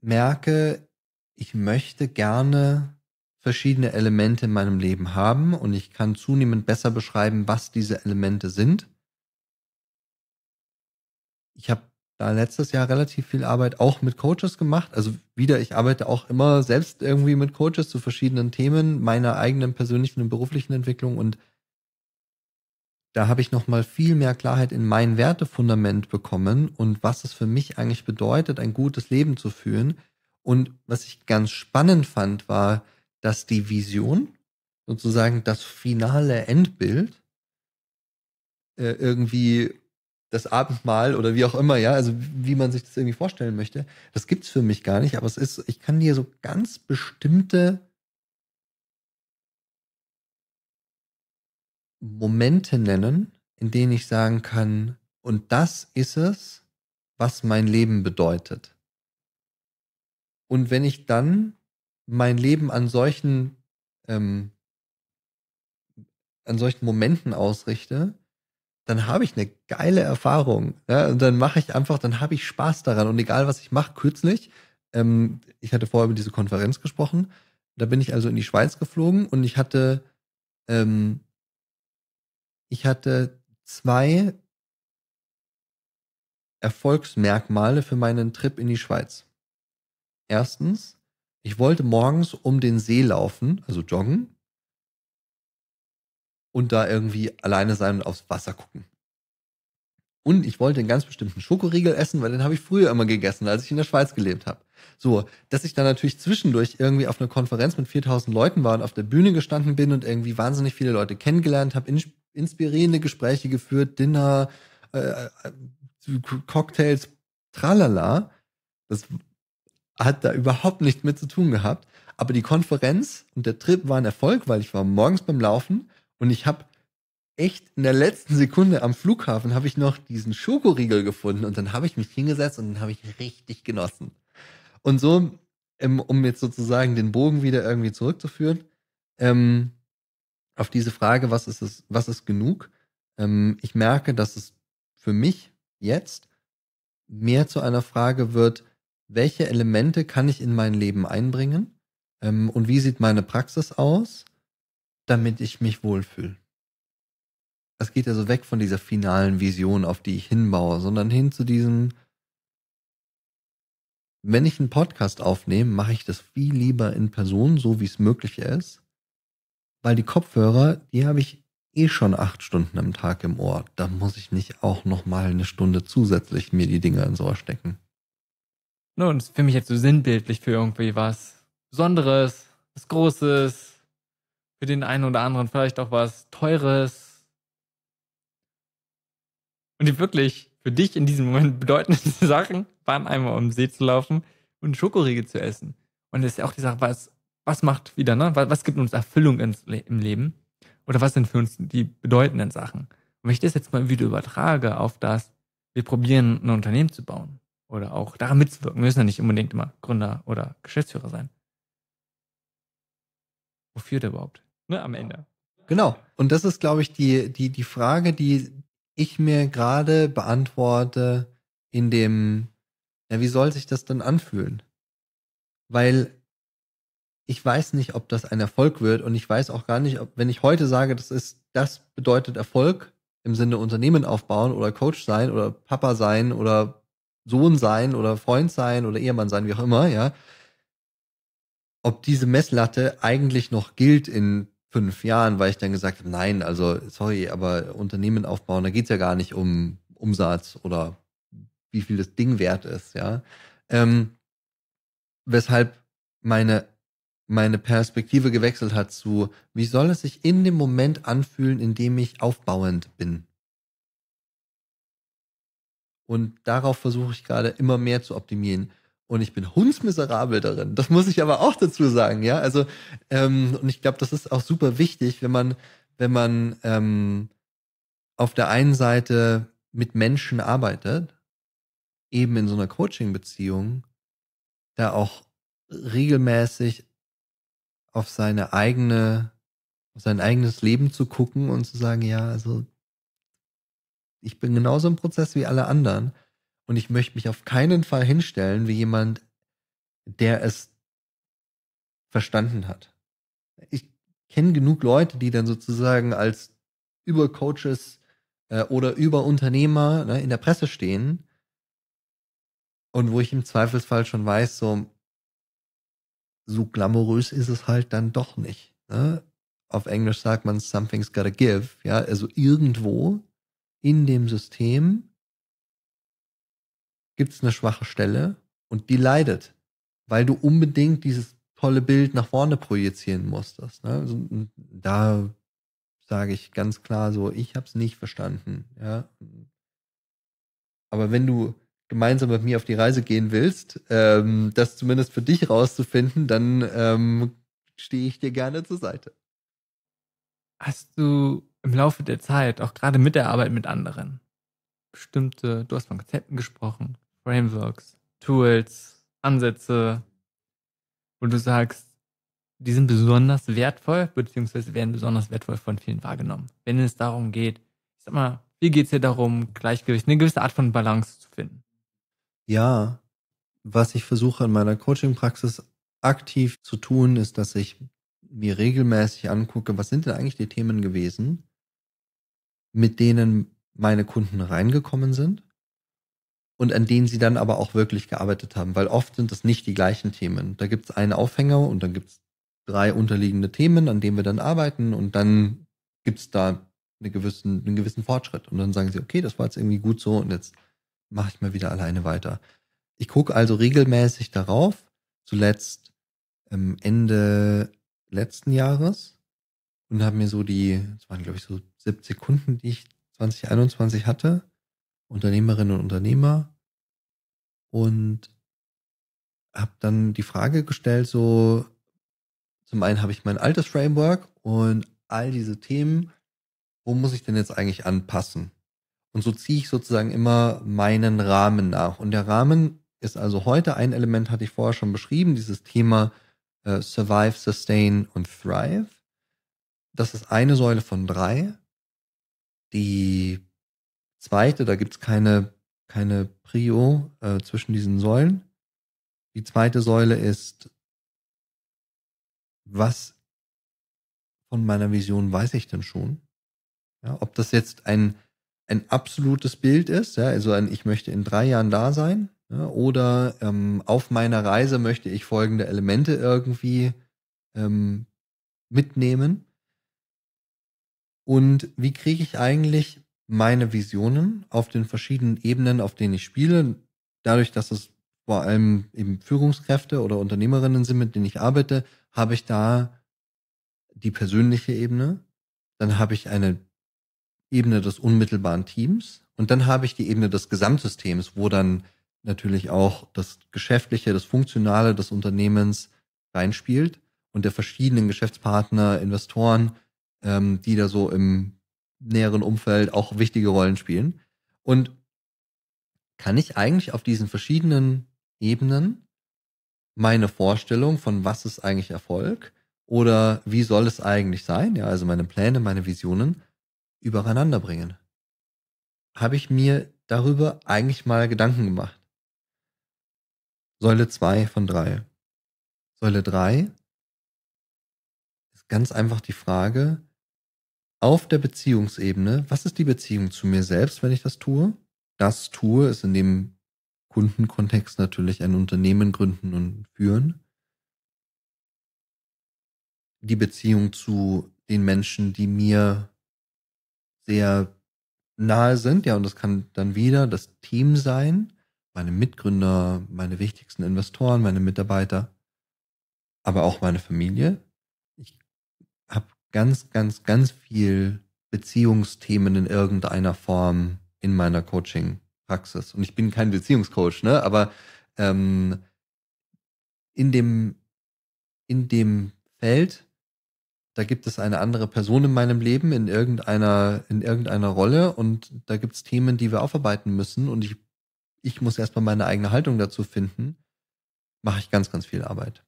merke, ich möchte gerne verschiedene Elemente in meinem Leben haben und ich kann zunehmend besser beschreiben, was diese Elemente sind. Ich habe da letztes Jahr relativ viel Arbeit auch mit Coaches gemacht. Also wieder, ich arbeite auch immer selbst irgendwie mit Coaches zu verschiedenen Themen meiner eigenen persönlichen und beruflichen Entwicklung und da habe ich nochmal viel mehr Klarheit in mein Wertefundament bekommen und was es für mich eigentlich bedeutet, ein gutes Leben zu führen. Und was ich ganz spannend fand, war, dass die Vision, sozusagen das finale Endbild, äh, irgendwie das Abendmahl oder wie auch immer, ja, also wie man sich das irgendwie vorstellen möchte, das gibt es für mich gar nicht, aber es ist, ich kann dir so ganz bestimmte Momente nennen, in denen ich sagen kann, und das ist es, was mein Leben bedeutet. Und wenn ich dann mein Leben an solchen, ähm, an solchen Momenten ausrichte, dann habe ich eine geile Erfahrung. Ja? Und dann mache ich einfach, dann habe ich Spaß daran. Und egal, was ich mache, kürzlich, ähm, ich hatte vorher über diese Konferenz gesprochen, da bin ich also in die Schweiz geflogen und ich hatte, ähm, ich hatte zwei Erfolgsmerkmale für meinen Trip in die Schweiz. Erstens, ich wollte morgens um den See laufen, also joggen, und da irgendwie alleine sein und aufs Wasser gucken. Und ich wollte einen ganz bestimmten Schokoriegel essen, weil den habe ich früher immer gegessen, als ich in der Schweiz gelebt habe. So, dass ich dann natürlich zwischendurch irgendwie auf einer Konferenz mit 4000 Leuten war und auf der Bühne gestanden bin und irgendwie wahnsinnig viele Leute kennengelernt habe, inspirierende Gespräche geführt, Dinner, äh, äh Cocktails, tralala. Das hat da überhaupt nichts mit zu tun gehabt. Aber die Konferenz und der Trip war ein Erfolg, weil ich war morgens beim Laufen und ich habe echt in der letzten Sekunde am Flughafen habe ich noch diesen Schokoriegel gefunden und dann habe ich mich hingesetzt und dann habe ich richtig genossen. Und so, ähm, um jetzt sozusagen den Bogen wieder irgendwie zurückzuführen, ähm, auf diese Frage, was ist es, was ist genug? Ähm, ich merke, dass es für mich jetzt mehr zu einer Frage wird, welche Elemente kann ich in mein Leben einbringen ähm, und wie sieht meine Praxis aus, damit ich mich wohlfühle. Es geht also weg von dieser finalen Vision, auf die ich hinbaue, sondern hin zu diesem, wenn ich einen Podcast aufnehme, mache ich das viel lieber in Person, so wie es möglich ist, weil die Kopfhörer, die habe ich eh schon acht Stunden am Tag im Ohr. Da muss ich nicht auch nochmal eine Stunde zusätzlich mir die Dinger ins Ohr stecken.
Nun, ne, ist für mich jetzt so sinnbildlich für irgendwie was Besonderes, was Großes, für den einen oder anderen vielleicht auch was Teures. Und die wirklich für dich in diesem Moment bedeutendsten Sachen waren einmal um den See zu laufen und einen Schokoriegel zu essen. Und das ist ja auch die Sache, was, was macht wieder, ne? Was, gibt uns Erfüllung ins, im Leben? Oder was sind für uns die bedeutenden Sachen? Und wenn ich das jetzt mal wieder übertrage auf das, wir probieren ein Unternehmen zu bauen oder auch daran mitzuwirken. Wir müssen ja nicht unbedingt
immer Gründer oder Geschäftsführer sein. Wofür der überhaupt? Ne, am Ende. Genau. Und das ist, glaube ich, die, die, die Frage, die ich mir gerade beantworte in dem, ja, wie soll sich das dann anfühlen? Weil ich weiß nicht, ob das ein Erfolg wird und ich weiß auch gar nicht, ob, wenn ich heute sage, das ist, das bedeutet Erfolg im Sinne Unternehmen aufbauen oder Coach sein oder Papa sein oder Sohn sein oder Freund sein oder Ehemann sein, wie auch immer, ja, ob diese Messlatte eigentlich noch gilt in fünf Jahren, weil ich dann gesagt habe, nein, also sorry, aber Unternehmen aufbauen, da geht es ja gar nicht um Umsatz oder wie viel das Ding wert ist, ja. Ähm, weshalb meine, meine Perspektive gewechselt hat zu, wie soll es sich in dem Moment anfühlen, in dem ich aufbauend bin? Und darauf versuche ich gerade immer mehr zu optimieren. Und ich bin hundsmiserabel darin. Das muss ich aber auch dazu sagen, ja. Also, ähm, und ich glaube, das ist auch super wichtig, wenn man, wenn man ähm, auf der einen Seite mit Menschen arbeitet, eben in so einer Coaching-Beziehung, da auch regelmäßig auf seine eigene, auf sein eigenes Leben zu gucken und zu sagen, ja, also ich bin genauso im Prozess wie alle anderen und ich möchte mich auf keinen Fall hinstellen wie jemand, der es verstanden hat. Ich kenne genug Leute, die dann sozusagen als Übercoaches äh, oder Überunternehmer ne, in der Presse stehen und wo ich im Zweifelsfall schon weiß, so, so glamourös ist es halt dann doch nicht. Ne? Auf Englisch sagt man, something's gotta give. Ja, also irgendwo in dem System gibt es eine schwache Stelle und die leidet, weil du unbedingt dieses tolle Bild nach vorne projizieren musstest. Ne? Also, da sage ich ganz klar so, ich habe es nicht verstanden. Ja? Aber wenn du gemeinsam mit mir auf die Reise gehen willst, ähm, das zumindest für dich rauszufinden, dann ähm, stehe ich dir gerne zur Seite.
Hast du im
Laufe der Zeit, auch gerade mit der Arbeit mit
anderen, bestimmte, du hast von Konzepten gesprochen, Frameworks, Tools, Ansätze, wo du sagst, die sind besonders wertvoll, beziehungsweise werden besonders wertvoll von vielen wahrgenommen. Wenn es darum geht, ich sag mal, wie geht es hier darum, Gleichgewicht, eine gewisse Art von Balance zu finden?
Ja, was ich versuche in meiner Coaching-Praxis aktiv zu tun, ist, dass ich mir regelmäßig angucke, was sind denn eigentlich die Themen gewesen, mit denen meine Kunden reingekommen sind und an denen sie dann aber auch wirklich gearbeitet haben, weil oft sind das nicht die gleichen Themen. Da gibt es einen Aufhänger und dann gibt es drei unterliegende Themen, an denen wir dann arbeiten und dann gibt es da eine gewissen, einen gewissen Fortschritt. Und dann sagen sie, okay, das war jetzt irgendwie gut so und jetzt mache ich mal wieder alleine weiter. Ich gucke also regelmäßig darauf, zuletzt ähm, Ende letzten Jahres und habe mir so die, das waren glaube ich so 70 Kunden, die ich 2021 hatte, Unternehmerinnen und Unternehmer und habe dann die Frage gestellt, so zum einen habe ich mein altes Framework und all diese Themen, wo muss ich denn jetzt eigentlich anpassen? Und so ziehe ich sozusagen immer meinen Rahmen nach. Und der Rahmen ist also heute ein Element, hatte ich vorher schon beschrieben, dieses Thema äh, Survive, Sustain und Thrive. Das ist eine Säule von drei. Die zweite, da gibt es keine, keine Prio äh, zwischen diesen Säulen. Die zweite Säule ist, was von meiner Vision weiß ich denn schon? Ja, ob das jetzt ein, ein absolutes Bild ist, ja, also ein Ich möchte in drei Jahren da sein, ja, oder ähm, auf meiner Reise möchte ich folgende Elemente irgendwie ähm, mitnehmen. Und wie kriege ich eigentlich meine Visionen auf den verschiedenen Ebenen, auf denen ich spiele, dadurch, dass es vor allem eben Führungskräfte oder Unternehmerinnen sind, mit denen ich arbeite, habe ich da die persönliche Ebene, dann habe ich eine Ebene des unmittelbaren Teams und dann habe ich die Ebene des Gesamtsystems, wo dann natürlich auch das Geschäftliche, das Funktionale des Unternehmens reinspielt und der verschiedenen Geschäftspartner, Investoren ähm, die da so im näheren Umfeld auch wichtige Rollen spielen. Und kann ich eigentlich auf diesen verschiedenen Ebenen meine Vorstellung von was ist eigentlich Erfolg oder wie soll es eigentlich sein, ja, also meine Pläne, meine Visionen übereinander bringen? Habe ich mir darüber eigentlich mal Gedanken gemacht? Säule 2 von 3. Säule 3 ist ganz einfach die Frage, auf der Beziehungsebene, was ist die Beziehung zu mir selbst, wenn ich das tue? Das tue ist in dem Kundenkontext natürlich ein Unternehmen gründen und führen. Die Beziehung zu den Menschen, die mir sehr nahe sind, ja, und das kann dann wieder das Team sein, meine Mitgründer, meine wichtigsten Investoren, meine Mitarbeiter, aber auch meine Familie, ganz, ganz, ganz viel Beziehungsthemen in irgendeiner Form in meiner Coaching-Praxis. Und ich bin kein Beziehungscoach, ne? Aber ähm, in dem in dem Feld, da gibt es eine andere Person in meinem Leben in irgendeiner, in irgendeiner Rolle und da gibt es Themen, die wir aufarbeiten müssen und ich, ich muss erstmal meine eigene Haltung dazu finden, mache ich ganz, ganz viel Arbeit.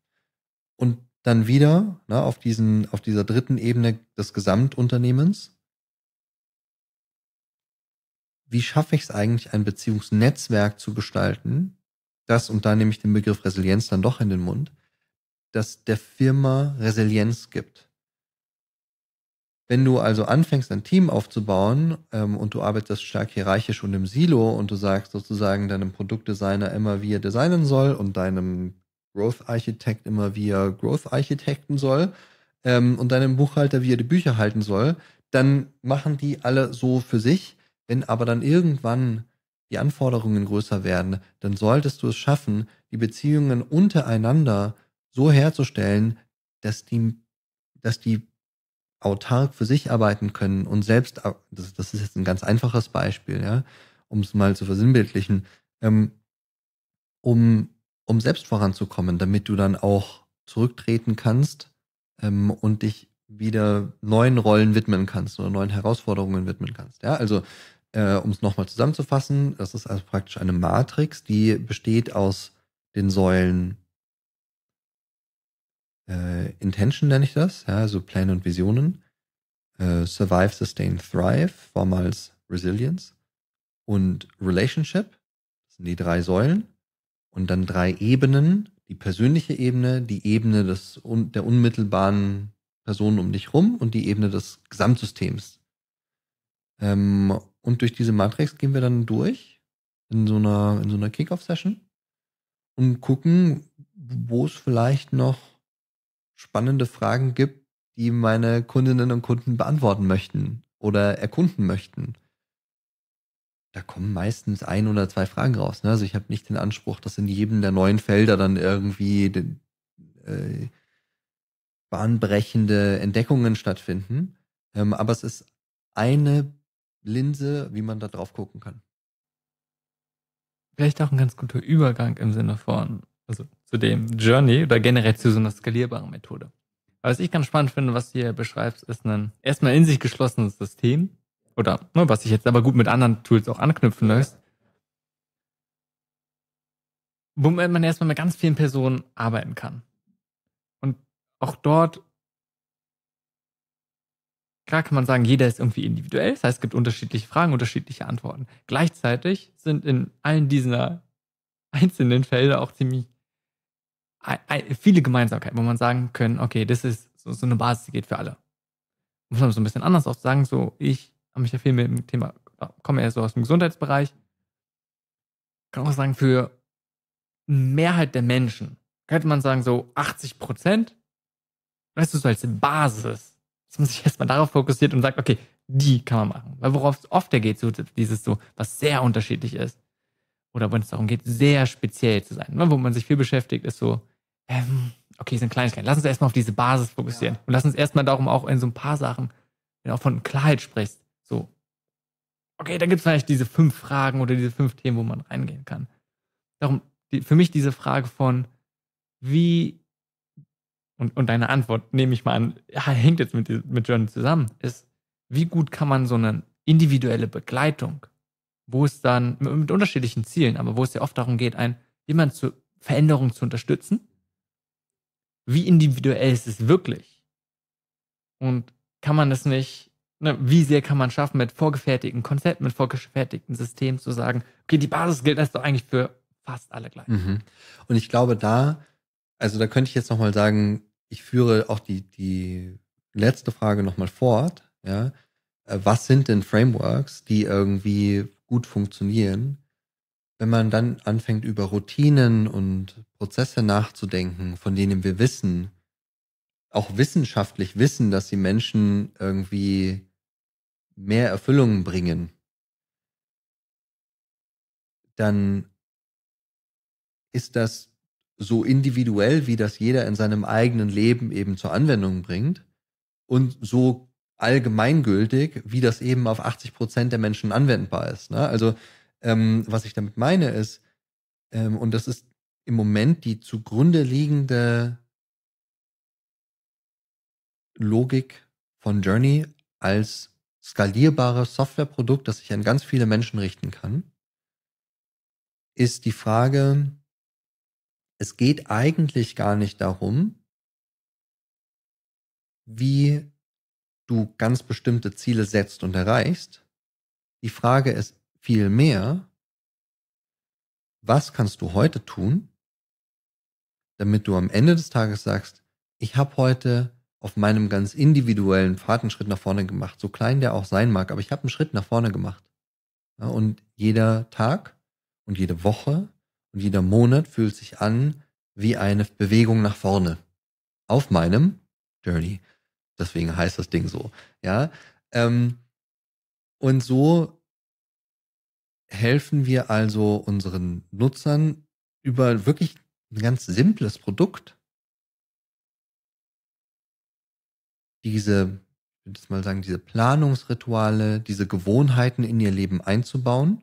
Und dann wieder ne, auf, diesen, auf dieser dritten Ebene des Gesamtunternehmens. Wie schaffe ich es eigentlich, ein Beziehungsnetzwerk zu gestalten, das, und da nehme ich den Begriff Resilienz dann doch in den Mund, dass der Firma Resilienz gibt. Wenn du also anfängst, ein Team aufzubauen ähm, und du arbeitest stark hierarchisch und im Silo und du sagst sozusagen deinem Produktdesigner immer, wie er designen soll und deinem Growth Architect immer wie er Growth Architekten soll ähm, und deinem Buchhalter, wie er die Bücher halten soll, dann machen die alle so für sich. Wenn aber dann irgendwann die Anforderungen größer werden, dann solltest du es schaffen, die Beziehungen untereinander so herzustellen, dass die, dass die autark für sich arbeiten können und selbst, das, das ist jetzt ein ganz einfaches Beispiel, ja, um es mal zu versinnbildlichen, ähm, um um selbst voranzukommen, damit du dann auch zurücktreten kannst ähm, und dich wieder neuen Rollen widmen kannst oder neuen Herausforderungen widmen kannst. Ja, also äh, um es nochmal zusammenzufassen, das ist also praktisch eine Matrix, die besteht aus den Säulen äh, Intention nenne ich das, ja, also Pläne und Visionen, äh, Survive, Sustain, Thrive, vormals Resilience und Relationship, das sind die drei Säulen und dann drei Ebenen. Die persönliche Ebene, die Ebene des, der unmittelbaren Personen um dich rum und die Ebene des Gesamtsystems. Ähm, und durch diese Matrix gehen wir dann durch in so einer, in so einer Kickoff-Session und gucken, wo es vielleicht noch spannende Fragen gibt, die meine Kundinnen und Kunden beantworten möchten oder erkunden möchten da kommen meistens ein oder zwei Fragen raus. Ne? Also ich habe nicht den Anspruch, dass in jedem der neuen Felder dann irgendwie den, äh, bahnbrechende Entdeckungen stattfinden. Ähm, aber es ist eine Linse, wie man da drauf gucken kann.
Vielleicht auch ein ganz guter Übergang im Sinne von, also zu dem Journey oder generell zu so einer skalierbaren Methode. was ich ganz spannend finde, was du hier beschreibst, ist ein erstmal in sich geschlossenes System, oder ne, was sich jetzt aber gut mit anderen Tools auch anknüpfen lässt. Womit man erstmal mit ganz vielen Personen arbeiten kann. Und auch dort, klar kann man sagen, jeder ist irgendwie individuell. Das heißt, es gibt unterschiedliche Fragen, unterschiedliche Antworten. Gleichzeitig sind in allen dieser einzelnen Felder auch ziemlich viele Gemeinsamkeiten, wo man sagen können, okay, das ist so, so eine Basis, die geht für alle. Muss man so ein bisschen anders auch sagen, so ich habe mich ja viel mit dem Thema, komme eher so aus dem Gesundheitsbereich. Kann auch sagen, für Mehrheit der Menschen könnte man sagen, so 80 Prozent, weißt du, so als Basis, dass man sich erstmal darauf fokussiert und sagt, okay, die kann man machen. Weil worauf es oft ja geht, so dieses so, was sehr unterschiedlich ist. Oder wenn es darum geht, sehr speziell zu sein. Ne, wo man sich viel beschäftigt, ist so, ähm, okay, sind Kleinigkeiten. Lass uns erstmal auf diese Basis fokussieren. Ja. Und lass uns erstmal darum auch in so ein paar Sachen, wenn du auch von Klarheit sprichst, so. Okay, da gibt es vielleicht diese fünf Fragen oder diese fünf Themen, wo man reingehen kann. Darum, die, für mich diese Frage von, wie, und, und deine Antwort, nehme ich mal an, hängt jetzt mit, mit Journey zusammen, ist, wie gut kann man so eine individuelle Begleitung, wo es dann mit, unterschiedlichen Zielen, aber wo es ja oft darum geht, ein, jemand zur Veränderung zu unterstützen, wie individuell ist es wirklich? Und kann man das nicht ne, wie sehr kann man schaffen, mit vorgefertigten Konzepten, mit vorgefertigten Systemen zu sagen, okay, die Basis gilt das doch eigentlich für fast alle gleich. Mhm.
Und ich glaube, da, also da könnte ich jetzt nochmal sagen, ich führe auch die, die letzte Frage nochmal fort, ja. Äh, was sind denn Frameworks, die irgendwie gut funktionieren? Wenn man dann anfängt, über Routinen und Prozesse nachzudenken, von denen wir wissen, auch wissenschaftlich wissen, dass sie Menschen irgendwie mehr Erfüllung bringen, dann ist das so individuell, wie das jeder in seinem eigenen Leben eben zur Anwendung bringt und so allgemeingültig, wie das eben auf 80 Prozent der Menschen anwendbar ist. Ne? Also ähm, was ich damit meine ist, ähm, und das ist im Moment die zugrunde liegende Logik von Journey als skalierbare Softwareprodukt, das sich an ganz viele Menschen richten kann, ist die Frage, es geht eigentlich gar nicht darum, wie du ganz bestimmte Ziele setzt und erreichst. Die Frage ist vielmehr, was kannst du heute tun, damit du am Ende des Tages sagst, ich habe heute auf meinem ganz individuellen Pfad einen Schritt nach vorne gemacht, so klein der auch sein mag, aber ich habe einen Schritt nach vorne gemacht. Ja, und jeder Tag und jede Woche und jeder Monat fühlt sich an wie eine Bewegung nach vorne auf meinem Journey. Deswegen heißt das Ding so. Ja, ähm, und so helfen wir also unseren Nutzern über wirklich ein ganz simples Produkt diese, ich würde jetzt mal sagen, diese Planungsrituale, diese Gewohnheiten in ihr Leben einzubauen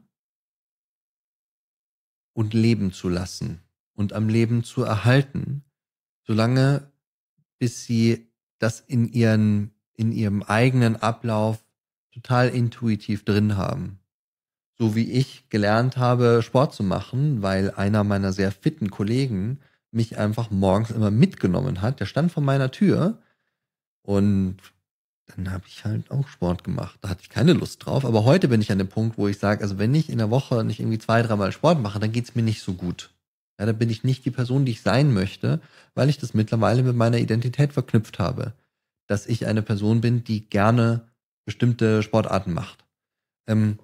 und leben zu lassen und am Leben zu erhalten, solange bis sie das in ihren, in ihrem eigenen Ablauf total intuitiv drin haben. So wie ich gelernt habe, Sport zu machen, weil einer meiner sehr fitten Kollegen mich einfach morgens immer mitgenommen hat. Der stand vor meiner Tür und dann habe ich halt auch Sport gemacht. Da hatte ich keine Lust drauf. Aber heute bin ich an dem Punkt, wo ich sage, also wenn ich in der Woche nicht irgendwie zwei, dreimal Sport mache, dann geht es mir nicht so gut. Ja, dann bin ich nicht die Person, die ich sein möchte, weil ich das mittlerweile mit meiner Identität verknüpft habe. Dass ich eine Person bin, die gerne bestimmte Sportarten macht. Ähm,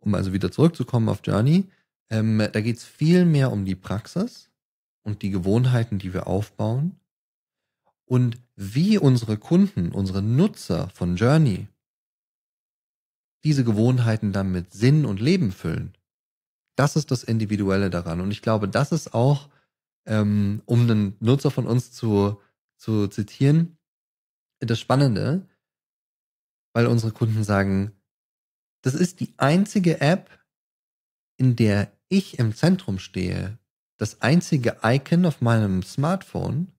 um also wieder zurückzukommen auf Journey, ähm, da es viel mehr um die Praxis und die Gewohnheiten, die wir aufbauen, und wie unsere Kunden, unsere Nutzer von Journey diese Gewohnheiten dann mit Sinn und Leben füllen. Das ist das Individuelle daran. Und ich glaube, das ist auch, ähm, um einen Nutzer von uns zu, zu zitieren, das Spannende, weil unsere Kunden sagen, das ist die einzige App, in der ich im Zentrum stehe, das einzige Icon auf meinem Smartphone,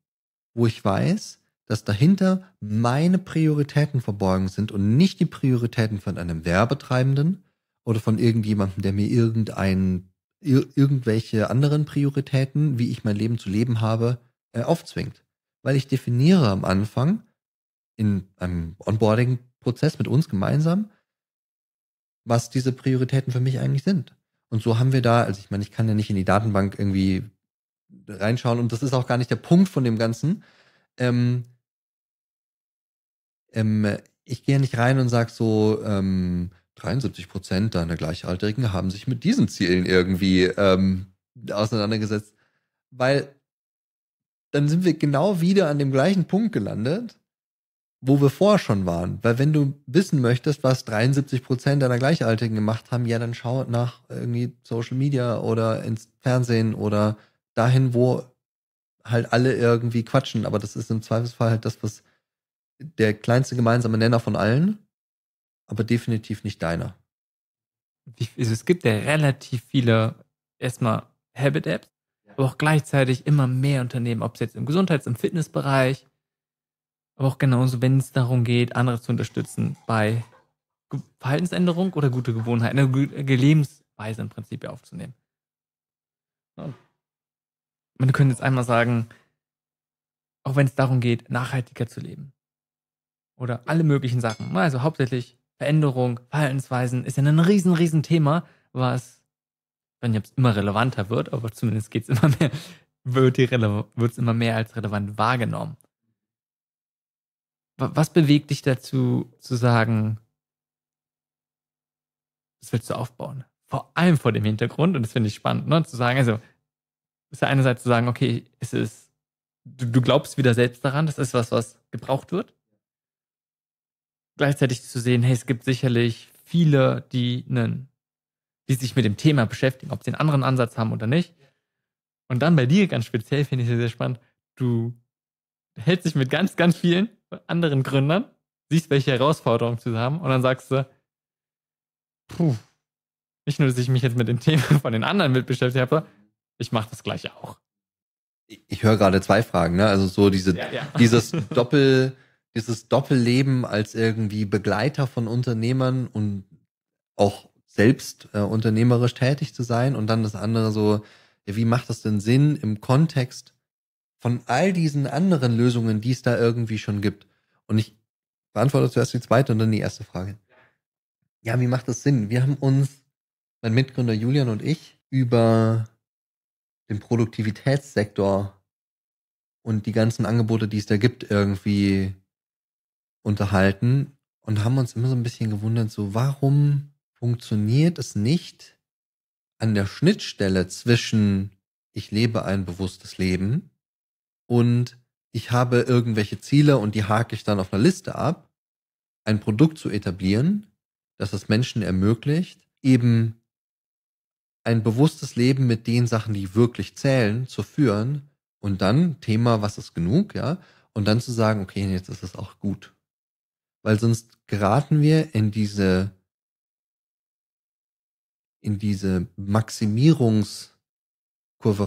wo ich weiß, dass dahinter meine Prioritäten verborgen sind und nicht die Prioritäten von einem Werbetreibenden oder von irgendjemandem, der mir irgendein, ir irgendwelche anderen Prioritäten, wie ich mein Leben zu leben habe, äh, aufzwingt. Weil ich definiere am Anfang in einem Onboarding-Prozess mit uns gemeinsam, was diese Prioritäten für mich eigentlich sind. Und so haben wir da, also ich meine, ich kann ja nicht in die Datenbank irgendwie reinschauen und das ist auch gar nicht der Punkt von dem Ganzen. Ähm, ähm, ich gehe nicht rein und sage so, ähm, 73 Prozent deiner Gleichaltrigen haben sich mit diesen Zielen irgendwie ähm, auseinandergesetzt, weil dann sind wir genau wieder an dem gleichen Punkt gelandet, wo wir vorher schon waren. Weil wenn du wissen möchtest, was 73 Prozent deiner Gleichaltrigen gemacht haben, ja, dann schau nach irgendwie Social Media oder ins Fernsehen oder dahin, wo halt alle irgendwie quatschen. Aber das ist im Zweifelsfall halt das, was der kleinste gemeinsame Nenner von allen, aber definitiv nicht deiner. Also es gibt ja relativ viele erstmal Habit-Apps, aber auch
gleichzeitig immer mehr Unternehmen, ob es jetzt im Gesundheits-, im Fitnessbereich, aber auch genauso, wenn es darum geht, andere zu unterstützen bei Verhaltensänderung oder gute Gewohnheiten, eine also gute Lebensweise im Prinzip aufzunehmen man könnte jetzt einmal sagen, auch wenn es darum geht, nachhaltiger zu leben. Oder alle möglichen Sachen. Also hauptsächlich Veränderung, Verhaltensweisen ist ja ein riesen, riesen Thema, was, wenn jetzt immer relevanter wird, aber zumindest geht es immer mehr, wird es immer mehr als relevant wahrgenommen. Was bewegt dich dazu zu sagen, das willst du aufbauen? Vor allem vor dem Hintergrund, und das finde ich spannend, ne, zu sagen, also ist ja einerseits zu sagen, okay, es ist, du, du glaubst wieder selbst daran, das ist was, was gebraucht wird. Gleichzeitig zu sehen, hey, es gibt sicherlich viele, die, einen, die sich mit dem Thema beschäftigen, ob sie einen anderen Ansatz haben oder nicht. Und dann bei dir ganz speziell finde ich es sehr spannend, du hältst dich mit ganz, ganz vielen anderen Gründern, siehst, welche Herausforderungen sie haben und dann sagst du, puh, nicht nur, dass ich mich jetzt mit dem Thema von den anderen mit beschäftigt habe, ich mache das gleich auch.
Ich, ich höre gerade zwei Fragen, ne? Also so diese, ja, ja. dieses Doppel, dieses Doppelleben als irgendwie Begleiter von Unternehmern und auch selbst äh, unternehmerisch tätig zu sein und dann das andere so, ja, wie macht das denn Sinn im Kontext von all diesen anderen Lösungen, die es da irgendwie schon gibt? Und ich beantworte zuerst die zweite und dann die erste Frage. Ja, wie macht das Sinn? Wir haben uns, mein Mitgründer Julian und ich, über den Produktivitätssektor und die ganzen Angebote, die es da gibt, irgendwie unterhalten und haben uns immer so ein bisschen gewundert, so warum funktioniert es nicht an der Schnittstelle zwischen ich lebe ein bewusstes Leben und ich habe irgendwelche Ziele und die hake ich dann auf einer Liste ab, ein Produkt zu etablieren, das es Menschen ermöglicht, eben ein bewusstes Leben mit den Sachen, die wirklich zählen, zu führen und dann Thema, was ist genug, ja, und dann zu sagen, okay, jetzt ist es auch gut. Weil sonst geraten wir in diese, in diese Maximierungskurve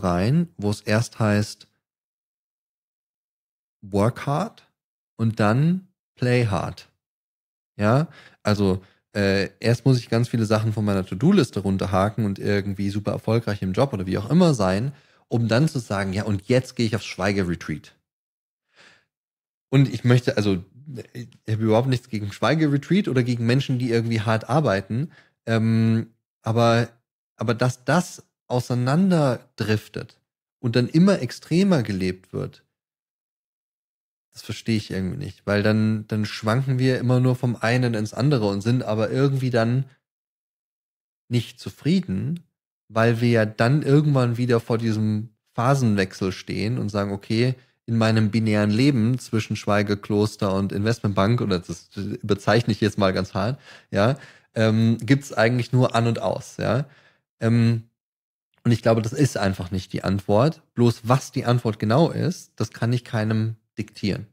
rein, wo es erst heißt, work hard und dann play hard. Ja, also äh, erst muss ich ganz viele Sachen von meiner To-Do-Liste runterhaken und irgendwie super erfolgreich im Job oder wie auch immer sein, um dann zu sagen, ja, und jetzt gehe ich aufs Schweigeretreat. Und ich möchte, also ich habe überhaupt nichts gegen Schweigeretreat oder gegen Menschen, die irgendwie hart arbeiten. Ähm, aber, aber dass das auseinanderdriftet und dann immer extremer gelebt wird, das verstehe ich irgendwie nicht, weil dann, dann schwanken wir immer nur vom einen ins andere und sind aber irgendwie dann nicht zufrieden, weil wir ja dann irgendwann wieder vor diesem Phasenwechsel stehen und sagen, okay, in meinem binären Leben zwischen Schweigekloster und Investmentbank, oder das bezeichne ich jetzt mal ganz hart, ja, ähm, gibt es eigentlich nur an und aus, ja. Ähm, und ich glaube, das ist einfach nicht die Antwort. Bloß was die Antwort genau ist, das kann ich keinem diktieren.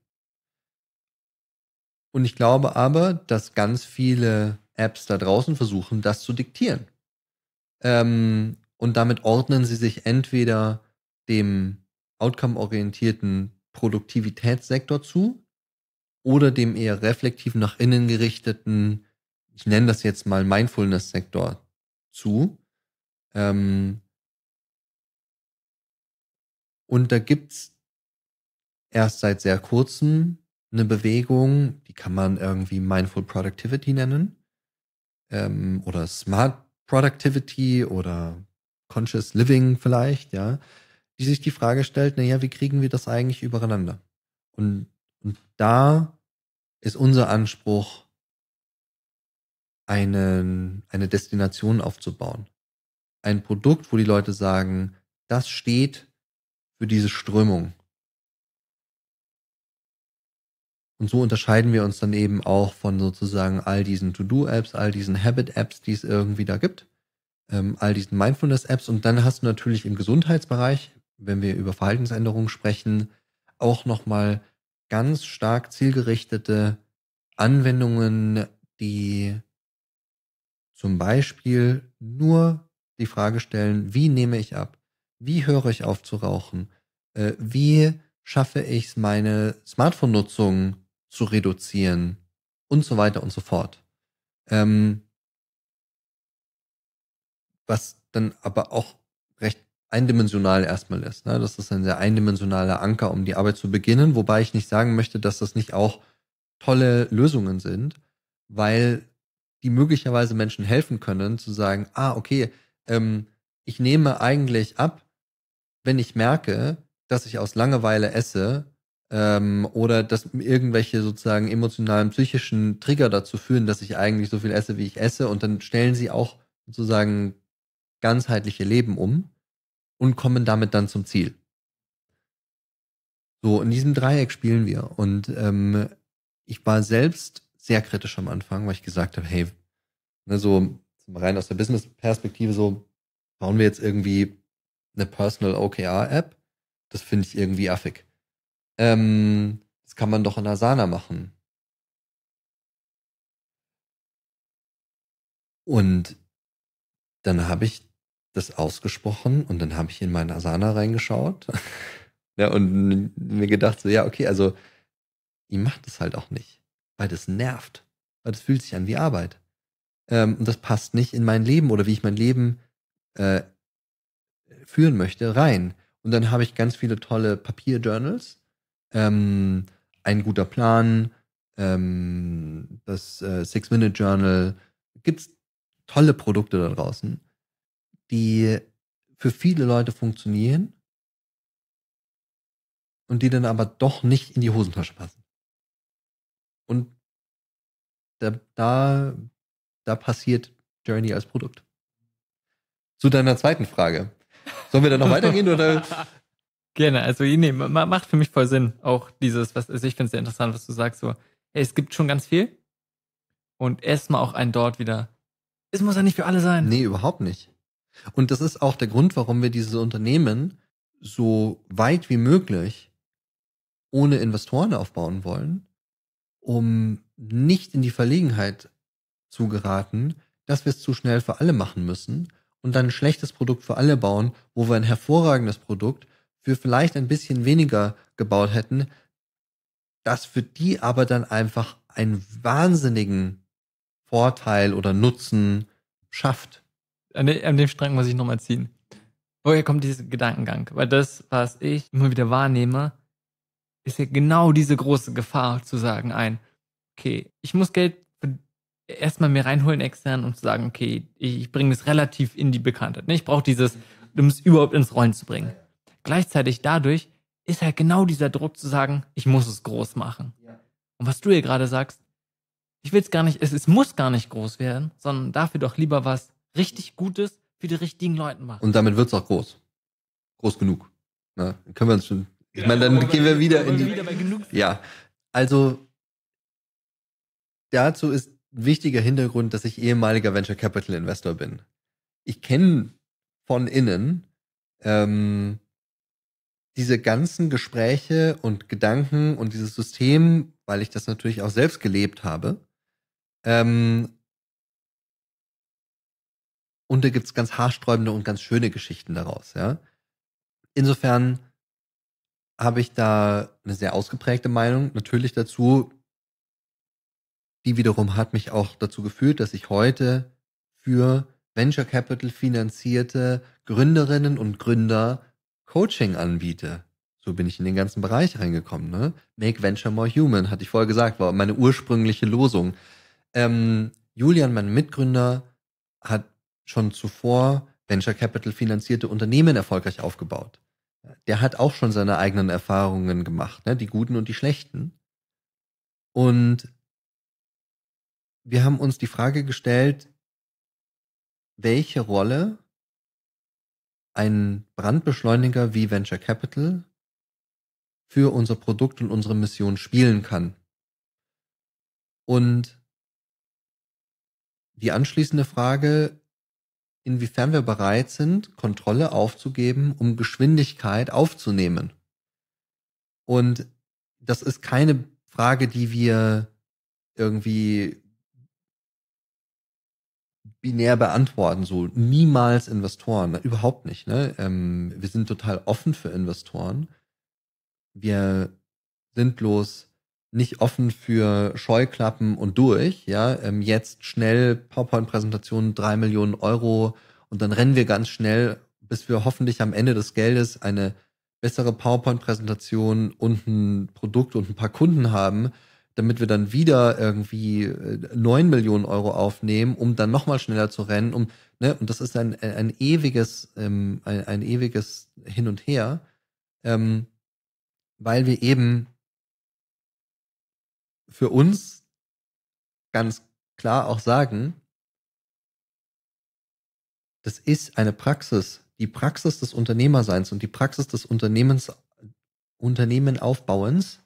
Und ich glaube aber, dass ganz viele Apps da draußen versuchen, das zu diktieren. Ähm, und damit ordnen sie sich entweder dem outcome-orientierten Produktivitätssektor zu oder dem eher reflektiv nach innen gerichteten, ich nenne das jetzt mal Mindfulness-Sektor zu. Ähm, und da gibt es erst seit sehr kurzem eine Bewegung, die kann man irgendwie Mindful Productivity nennen ähm, oder Smart Productivity oder Conscious Living vielleicht, ja, die sich die Frage stellt, naja, wie kriegen wir das eigentlich übereinander? Und, und da ist unser Anspruch, einen, eine Destination aufzubauen. Ein Produkt, wo die Leute sagen, das steht für diese Strömung Und so unterscheiden wir uns dann eben auch von sozusagen all diesen To-Do-Apps, all diesen Habit-Apps, die es irgendwie da gibt, ähm, all diesen Mindfulness-Apps. Und dann hast du natürlich im Gesundheitsbereich, wenn wir über Verhaltensänderungen sprechen, auch nochmal ganz stark zielgerichtete Anwendungen, die zum Beispiel nur die Frage stellen, wie nehme ich ab? Wie höre ich auf zu rauchen? Äh, wie schaffe ich es, meine Smartphone-Nutzung zu reduzieren und so weiter und so fort. Ähm, was dann aber auch recht eindimensional erstmal ist. Ne? Das ist ein sehr eindimensionaler Anker, um die Arbeit zu beginnen, wobei ich nicht sagen möchte, dass das nicht auch tolle Lösungen sind, weil die möglicherweise Menschen helfen können, zu sagen, ah, okay, ähm, ich nehme eigentlich ab, wenn ich merke, dass ich aus Langeweile esse, ähm, oder dass irgendwelche sozusagen emotionalen, psychischen Trigger dazu führen, dass ich eigentlich so viel esse, wie ich esse. Und dann stellen sie auch sozusagen ganzheitliche Leben um und kommen damit dann zum Ziel. So, in diesem Dreieck spielen wir. Und ähm, ich war selbst sehr kritisch am Anfang, weil ich gesagt habe, hey, ne, so rein aus der Business-Perspektive, so bauen wir jetzt irgendwie eine Personal OKR-App. Das finde ich irgendwie affig. Ähm, das kann man doch in Asana machen. Und dann habe ich das ausgesprochen und dann habe ich in meinen Asana reingeschaut ja, und mir gedacht, so ja, okay, also ich mache das halt auch nicht, weil das nervt, weil das fühlt sich an wie Arbeit. Ähm, und das passt nicht in mein Leben oder wie ich mein Leben äh, führen möchte rein. Und dann habe ich ganz viele tolle Papierjournals ähm, Ein guter Plan, ähm, das äh, Six-Minute-Journal. Gibt's tolle Produkte da draußen, die für viele Leute funktionieren und die dann aber doch nicht in die Hosentasche passen. Und da, da, da passiert Journey als Produkt. Zu deiner zweiten Frage. Sollen wir da noch weitergehen oder
Gerne, also nee, macht für mich voll Sinn. Auch dieses, was also ich finde es sehr interessant, was du sagst, so, hey, es
gibt schon ganz viel. Und erstmal auch ein dort wieder. Es muss ja nicht für alle sein. Nee, überhaupt nicht. Und das ist auch der Grund, warum wir dieses Unternehmen so weit wie möglich ohne Investoren aufbauen wollen, um nicht in die Verlegenheit zu geraten, dass wir es zu schnell für alle machen müssen und dann ein schlechtes Produkt für alle bauen, wo wir ein hervorragendes Produkt wir vielleicht ein bisschen weniger gebaut hätten, das für die aber dann einfach einen wahnsinnigen Vorteil oder Nutzen schafft.
An, de, an dem Strang muss ich nochmal ziehen. Woher kommt dieser Gedankengang? Weil das, was ich immer wieder wahrnehme, ist ja genau diese große Gefahr zu sagen, ein, okay, ich muss Geld erstmal mir reinholen extern und zu sagen, okay, ich bringe das relativ in die Bekanntheit. Ne, ich brauche dieses, um es überhaupt ins Rollen zu bringen gleichzeitig dadurch ist halt genau dieser Druck zu sagen, ich muss es groß machen. Und was du hier gerade sagst, ich will es gar nicht, es, es muss gar nicht groß werden, sondern dafür doch lieber was richtig Gutes für die richtigen Leute machen.
Und damit wird es auch groß. Groß genug. Na, ne? können wir uns schon. Ich ja, meine, dann gehen wir wieder in die. Wieder ja, also dazu ist wichtiger Hintergrund, dass ich ehemaliger Venture Capital Investor bin. Ich kenne von innen ähm, diese ganzen Gespräche und Gedanken und dieses System, weil ich das natürlich auch selbst gelebt habe. Ähm, und da gibt es ganz haarsträubende und ganz schöne Geschichten daraus, ja. Insofern habe ich da eine sehr ausgeprägte Meinung natürlich dazu. Die wiederum hat mich auch dazu geführt, dass ich heute für Venture Capital finanzierte Gründerinnen und Gründer Coaching anbiete. So bin ich in den ganzen Bereich reingekommen. Ne? Make Venture more human, hatte ich vorher gesagt, war meine ursprüngliche Losung. Ähm, Julian, mein Mitgründer, hat schon zuvor Venture Capital finanzierte Unternehmen erfolgreich aufgebaut. Der hat auch schon seine eigenen Erfahrungen gemacht, ne? die guten und die schlechten. Und wir haben uns die Frage gestellt, welche Rolle einen Brandbeschleuniger wie Venture Capital für unser Produkt und unsere Mission spielen kann. Und die anschließende Frage, inwiefern wir bereit sind, Kontrolle aufzugeben, um Geschwindigkeit aufzunehmen. Und das ist keine Frage, die wir irgendwie binär beantworten, so niemals Investoren, überhaupt nicht. Ne? Ähm, wir sind total offen für Investoren. Wir sind bloß nicht offen für Scheuklappen und durch, ja, ähm, jetzt schnell PowerPoint-Präsentationen, drei Millionen Euro und dann rennen wir ganz schnell, bis wir hoffentlich am Ende des Geldes eine bessere PowerPoint-Präsentation und ein Produkt und ein paar Kunden haben, damit wir dann wieder irgendwie äh, neun Millionen Euro aufnehmen, um dann nochmal schneller zu rennen. Um, ne? Und das ist ein, ein ewiges, ähm, ein, ein ewiges Hin und Her, ähm, weil wir eben für uns ganz klar auch sagen, das ist eine Praxis, die Praxis des Unternehmerseins und die Praxis des Unternehmens, Unternehmenaufbauens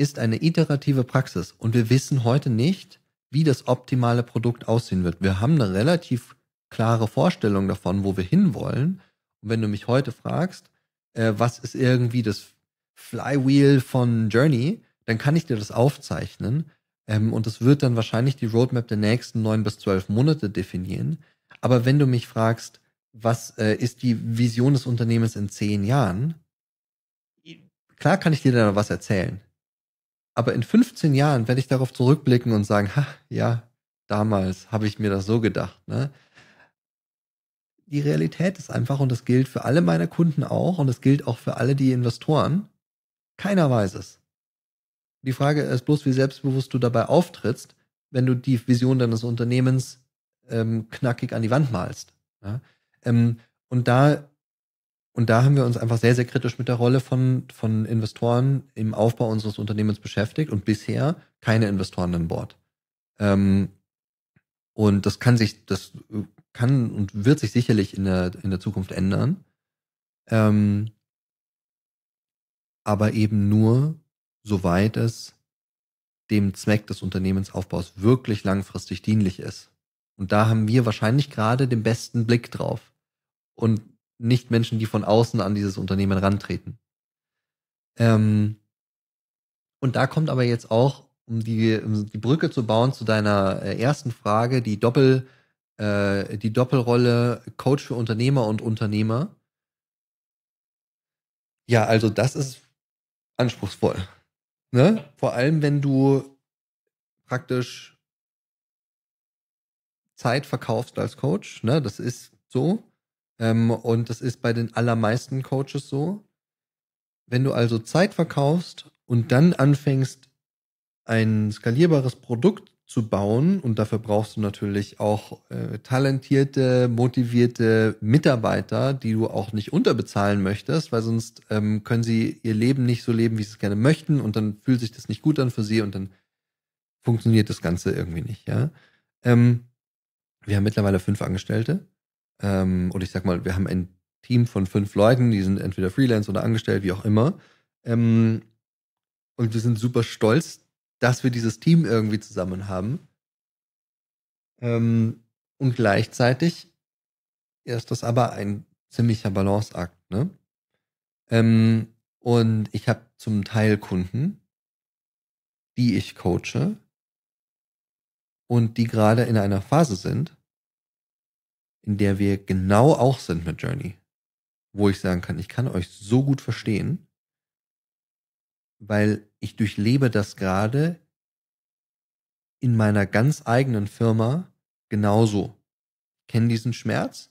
ist eine iterative Praxis und wir wissen heute nicht, wie das optimale Produkt aussehen wird. Wir haben eine relativ klare Vorstellung davon, wo wir hinwollen. Und wenn du mich heute fragst, äh, was ist irgendwie das Flywheel von Journey, dann kann ich dir das aufzeichnen. Ähm, und das wird dann wahrscheinlich die Roadmap der nächsten neun bis zwölf Monate definieren. Aber wenn du mich fragst, was äh, ist die Vision des Unternehmens in zehn Jahren, klar kann ich dir da was erzählen. Aber in 15 Jahren werde ich darauf zurückblicken und sagen, ha, ja, damals habe ich mir das so gedacht. Ne? Die Realität ist einfach, und das gilt für alle meine Kunden auch, und das gilt auch für alle die Investoren, keiner weiß es. Die Frage ist bloß, wie selbstbewusst du dabei auftrittst, wenn du die Vision deines Unternehmens ähm, knackig an die Wand malst. Ja? Ähm, und da und da haben wir uns einfach sehr, sehr kritisch mit der Rolle von, von Investoren im Aufbau unseres Unternehmens beschäftigt und bisher keine Investoren an Bord. Ähm, und das kann sich, das kann und wird sich sicherlich in der, in der Zukunft ändern. Ähm, aber eben nur, soweit es dem Zweck des Unternehmensaufbaus wirklich langfristig dienlich ist. Und da haben wir wahrscheinlich gerade den besten Blick drauf. Und nicht Menschen, die von außen an dieses Unternehmen rantreten. Ähm, und da kommt aber jetzt auch, um die, um die Brücke zu bauen zu deiner äh, ersten Frage, die, Doppel, äh, die Doppelrolle Coach für Unternehmer und Unternehmer. Ja, also das ist anspruchsvoll. Ne? Vor allem, wenn du praktisch Zeit verkaufst als Coach. Ne? Das ist so. Ähm, und das ist bei den allermeisten Coaches so. Wenn du also Zeit verkaufst und dann anfängst, ein skalierbares Produkt zu bauen, und dafür brauchst du natürlich auch äh, talentierte, motivierte Mitarbeiter, die du auch nicht unterbezahlen möchtest, weil sonst ähm, können sie ihr Leben nicht so leben, wie sie es gerne möchten, und dann fühlt sich das nicht gut an für sie und dann funktioniert das Ganze irgendwie nicht, ja. Ähm, wir haben mittlerweile fünf Angestellte ähm, oder ich sag mal, wir haben ein Team von fünf Leuten, die sind entweder Freelance oder angestellt, wie auch immer. Ähm, und wir sind super stolz, dass wir dieses Team irgendwie zusammen haben. Ähm, und gleichzeitig ist das aber ein ziemlicher Balanceakt. Ne? Ähm, und ich habe zum Teil Kunden, die ich coache und die gerade in einer Phase sind, in der wir genau auch sind mit Journey, wo ich sagen kann, ich kann euch so gut verstehen, weil ich durchlebe das gerade in meiner ganz eigenen Firma genauso. Ich kenne diesen Schmerz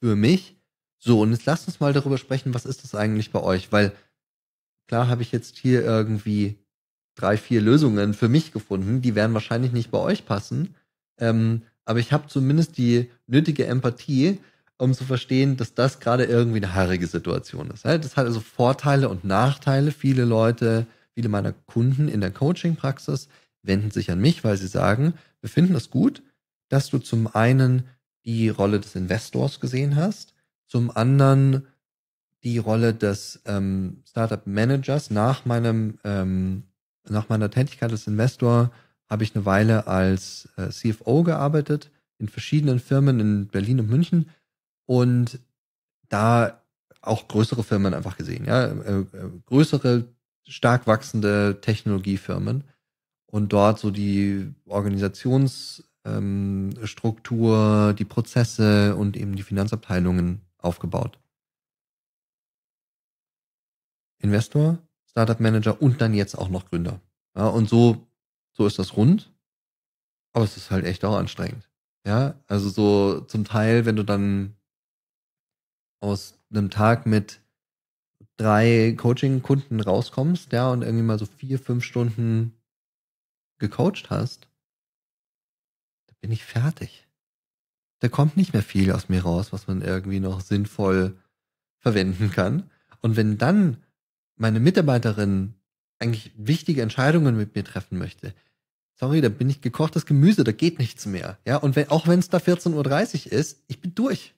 für mich. So, und jetzt lasst uns mal darüber sprechen, was ist das eigentlich bei euch? Weil klar habe ich jetzt hier irgendwie drei, vier Lösungen für mich gefunden, die werden wahrscheinlich nicht bei euch passen. Ähm, aber ich habe zumindest die nötige Empathie, um zu verstehen, dass das gerade irgendwie eine haarige Situation ist. Das hat also Vorteile und Nachteile. Viele Leute, viele meiner Kunden in der Coaching-Praxis wenden sich an mich, weil sie sagen, wir finden es gut, dass du zum einen die Rolle des Investors gesehen hast, zum anderen die Rolle des ähm, Startup Managers nach meinem ähm, nach meiner Tätigkeit als Investor habe ich eine Weile als äh, CFO gearbeitet in verschiedenen Firmen in Berlin und München und da auch größere Firmen einfach gesehen, ja, äh, äh, größere, stark wachsende Technologiefirmen und dort so die Organisationsstruktur, ähm, die Prozesse und eben die Finanzabteilungen aufgebaut. Investor, Startup Manager und dann jetzt auch noch Gründer. Ja, und so so ist das rund, aber es ist halt echt auch anstrengend. Ja, also so zum Teil, wenn du dann aus einem Tag mit drei Coaching-Kunden rauskommst, ja, und irgendwie mal so vier, fünf Stunden gecoacht hast, da bin ich fertig. Da kommt nicht mehr viel aus mir raus, was man irgendwie noch sinnvoll verwenden kann. Und wenn dann meine Mitarbeiterin eigentlich wichtige Entscheidungen mit mir treffen möchte, sorry, da bin ich gekochtes Gemüse, da geht nichts mehr. Ja, und wenn, auch wenn es da 14.30 Uhr ist, ich bin durch.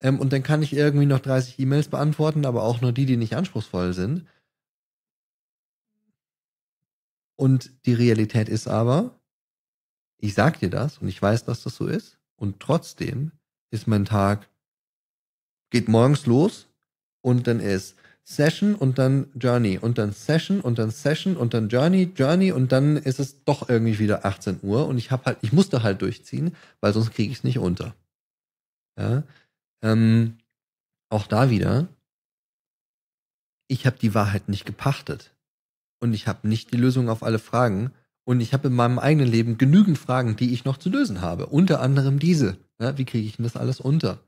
Ähm, und dann kann ich irgendwie noch 30 E-Mails beantworten, aber auch nur die, die nicht anspruchsvoll sind. Und die Realität ist aber, ich sag dir das und ich weiß, dass das so ist. Und trotzdem ist mein Tag, geht morgens los und dann ist Session und dann Journey und dann Session und dann Session und dann Journey, Journey und dann ist es doch irgendwie wieder 18 Uhr und ich habe halt, ich musste halt durchziehen, weil sonst kriege ich es nicht unter. Ja, ähm, auch da wieder, ich habe die Wahrheit nicht gepachtet und ich habe nicht die Lösung auf alle Fragen und ich habe in meinem eigenen Leben genügend Fragen, die ich noch zu lösen habe, unter anderem diese. Ja, ne? wie kriege ich denn das alles unter?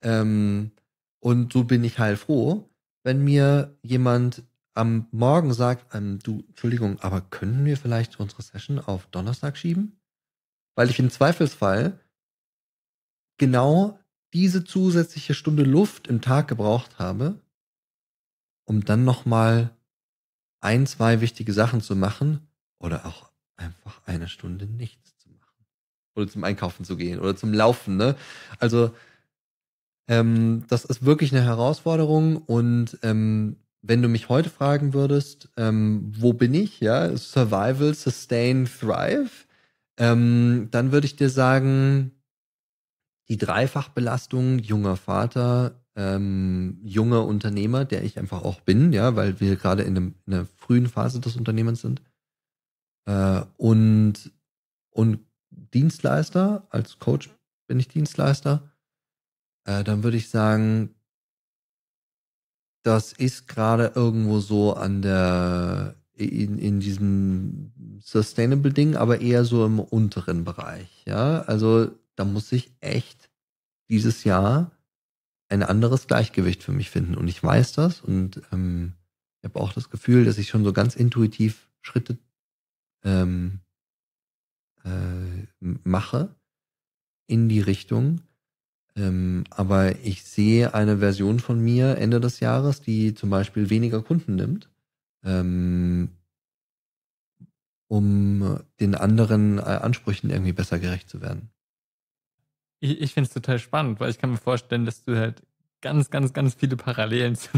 Ähm, und so bin ich heilfroh, wenn mir jemand am Morgen sagt, ähm, du, Entschuldigung, aber können wir vielleicht unsere Session auf Donnerstag schieben? Weil ich im Zweifelsfall genau diese zusätzliche Stunde Luft im Tag gebraucht habe, um dann nochmal ein, zwei wichtige Sachen zu machen oder auch einfach eine Stunde nichts zu machen. Oder zum Einkaufen zu gehen oder zum Laufen, ne? Also, ähm, das ist wirklich eine Herausforderung und ähm, wenn du mich heute fragen würdest, ähm, wo bin ich, ja, Survival, Sustain, Thrive, ähm, dann würde ich dir sagen, die Dreifachbelastung, junger Vater, ähm, junger Unternehmer, der ich einfach auch bin, ja, weil wir gerade in, in einer frühen Phase des Unternehmens sind, äh, und, und Dienstleister, als Coach bin ich Dienstleister, äh, dann würde ich sagen, das ist gerade irgendwo so an der in, in diesem Sustainable Ding, aber eher so im unteren Bereich. Ja, also da muss ich echt dieses Jahr ein anderes Gleichgewicht für mich finden. Und ich weiß das und ähm, ich habe auch das Gefühl, dass ich schon so ganz intuitiv Schritte ähm, äh, mache in die Richtung. Ähm, aber ich sehe eine Version von mir Ende des Jahres, die zum Beispiel weniger Kunden nimmt, ähm, um den anderen äh, Ansprüchen irgendwie besser gerecht zu werden.
Ich, ich finde es total spannend, weil ich kann mir vorstellen, dass du halt ganz, ganz, ganz viele Parallelen zu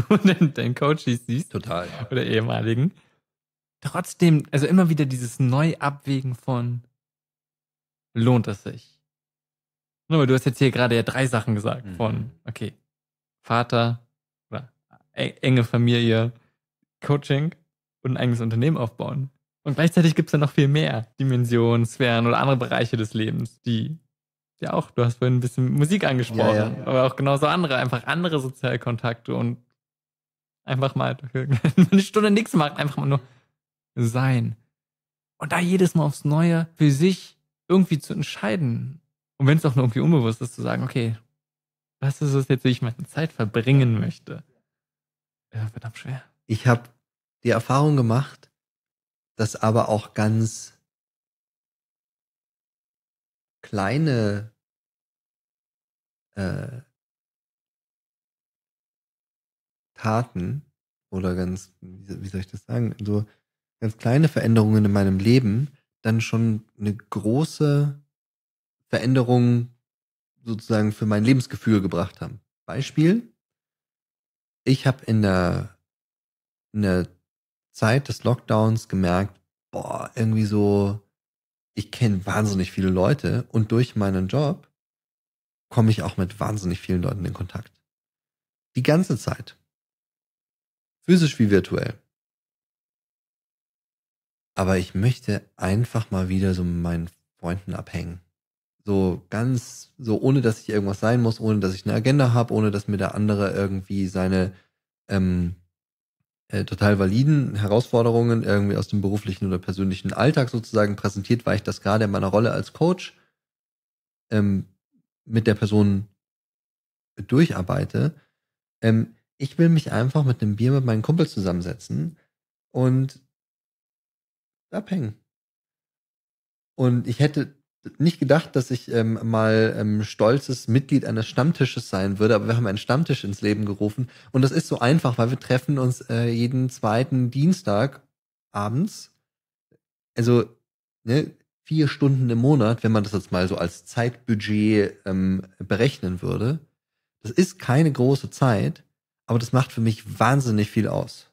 deinen Coaches siehst. Total. Oder ehemaligen. Trotzdem, also immer wieder dieses Neuabwägen von lohnt es sich? Aber du hast jetzt hier gerade ja drei Sachen gesagt mhm. von, okay, Vater oder e-, enge Familie, Coaching und ein eigenes Unternehmen aufbauen. Und gleichzeitig gibt es dann noch viel mehr Dimensionen, Sphären oder andere Bereiche des Lebens, die ja auch, du hast vorhin ein bisschen Musik angesprochen, ja, ja. aber auch genauso andere, einfach andere Sozialkontakte und einfach mal eine Stunde nichts machen, einfach mal nur sein. Und da jedes Mal aufs Neue für sich irgendwie zu entscheiden und wenn es auch nur irgendwie unbewusst ist, zu sagen, okay, was ist es jetzt, wie ich meine Zeit verbringen möchte? Ja, verdammt
schwer. Ich habe die Erfahrung gemacht, dass aber auch ganz kleine äh, Taten oder ganz, wie soll ich das sagen, so ganz kleine Veränderungen in meinem Leben dann schon eine große Veränderungen sozusagen für mein Lebensgefühl gebracht haben. Beispiel, ich habe in der, in der Zeit des Lockdowns gemerkt, boah, irgendwie so, ich kenne wahnsinnig viele Leute und durch meinen Job komme ich auch mit wahnsinnig vielen Leuten in Kontakt. Die ganze Zeit. Physisch wie virtuell. Aber ich möchte einfach mal wieder so mit meinen Freunden abhängen so ganz, so ohne dass ich irgendwas sein muss, ohne dass ich eine Agenda habe, ohne dass mir der andere irgendwie seine ähm, äh, total validen Herausforderungen irgendwie aus dem beruflichen oder persönlichen Alltag sozusagen präsentiert, weil ich das gerade in meiner Rolle als Coach ähm, mit der Person durcharbeite. Ähm, ich will mich einfach mit einem Bier mit meinen Kumpels zusammensetzen und abhängen. Und ich hätte nicht gedacht, dass ich ähm, mal ähm, stolzes Mitglied eines Stammtisches sein würde, aber wir haben einen Stammtisch ins Leben gerufen und das ist so einfach, weil wir treffen uns äh, jeden zweiten Dienstag abends. Also ne, vier Stunden im Monat, wenn man das jetzt mal so als Zeitbudget ähm, berechnen würde. Das ist keine große Zeit, aber das macht für mich wahnsinnig viel aus.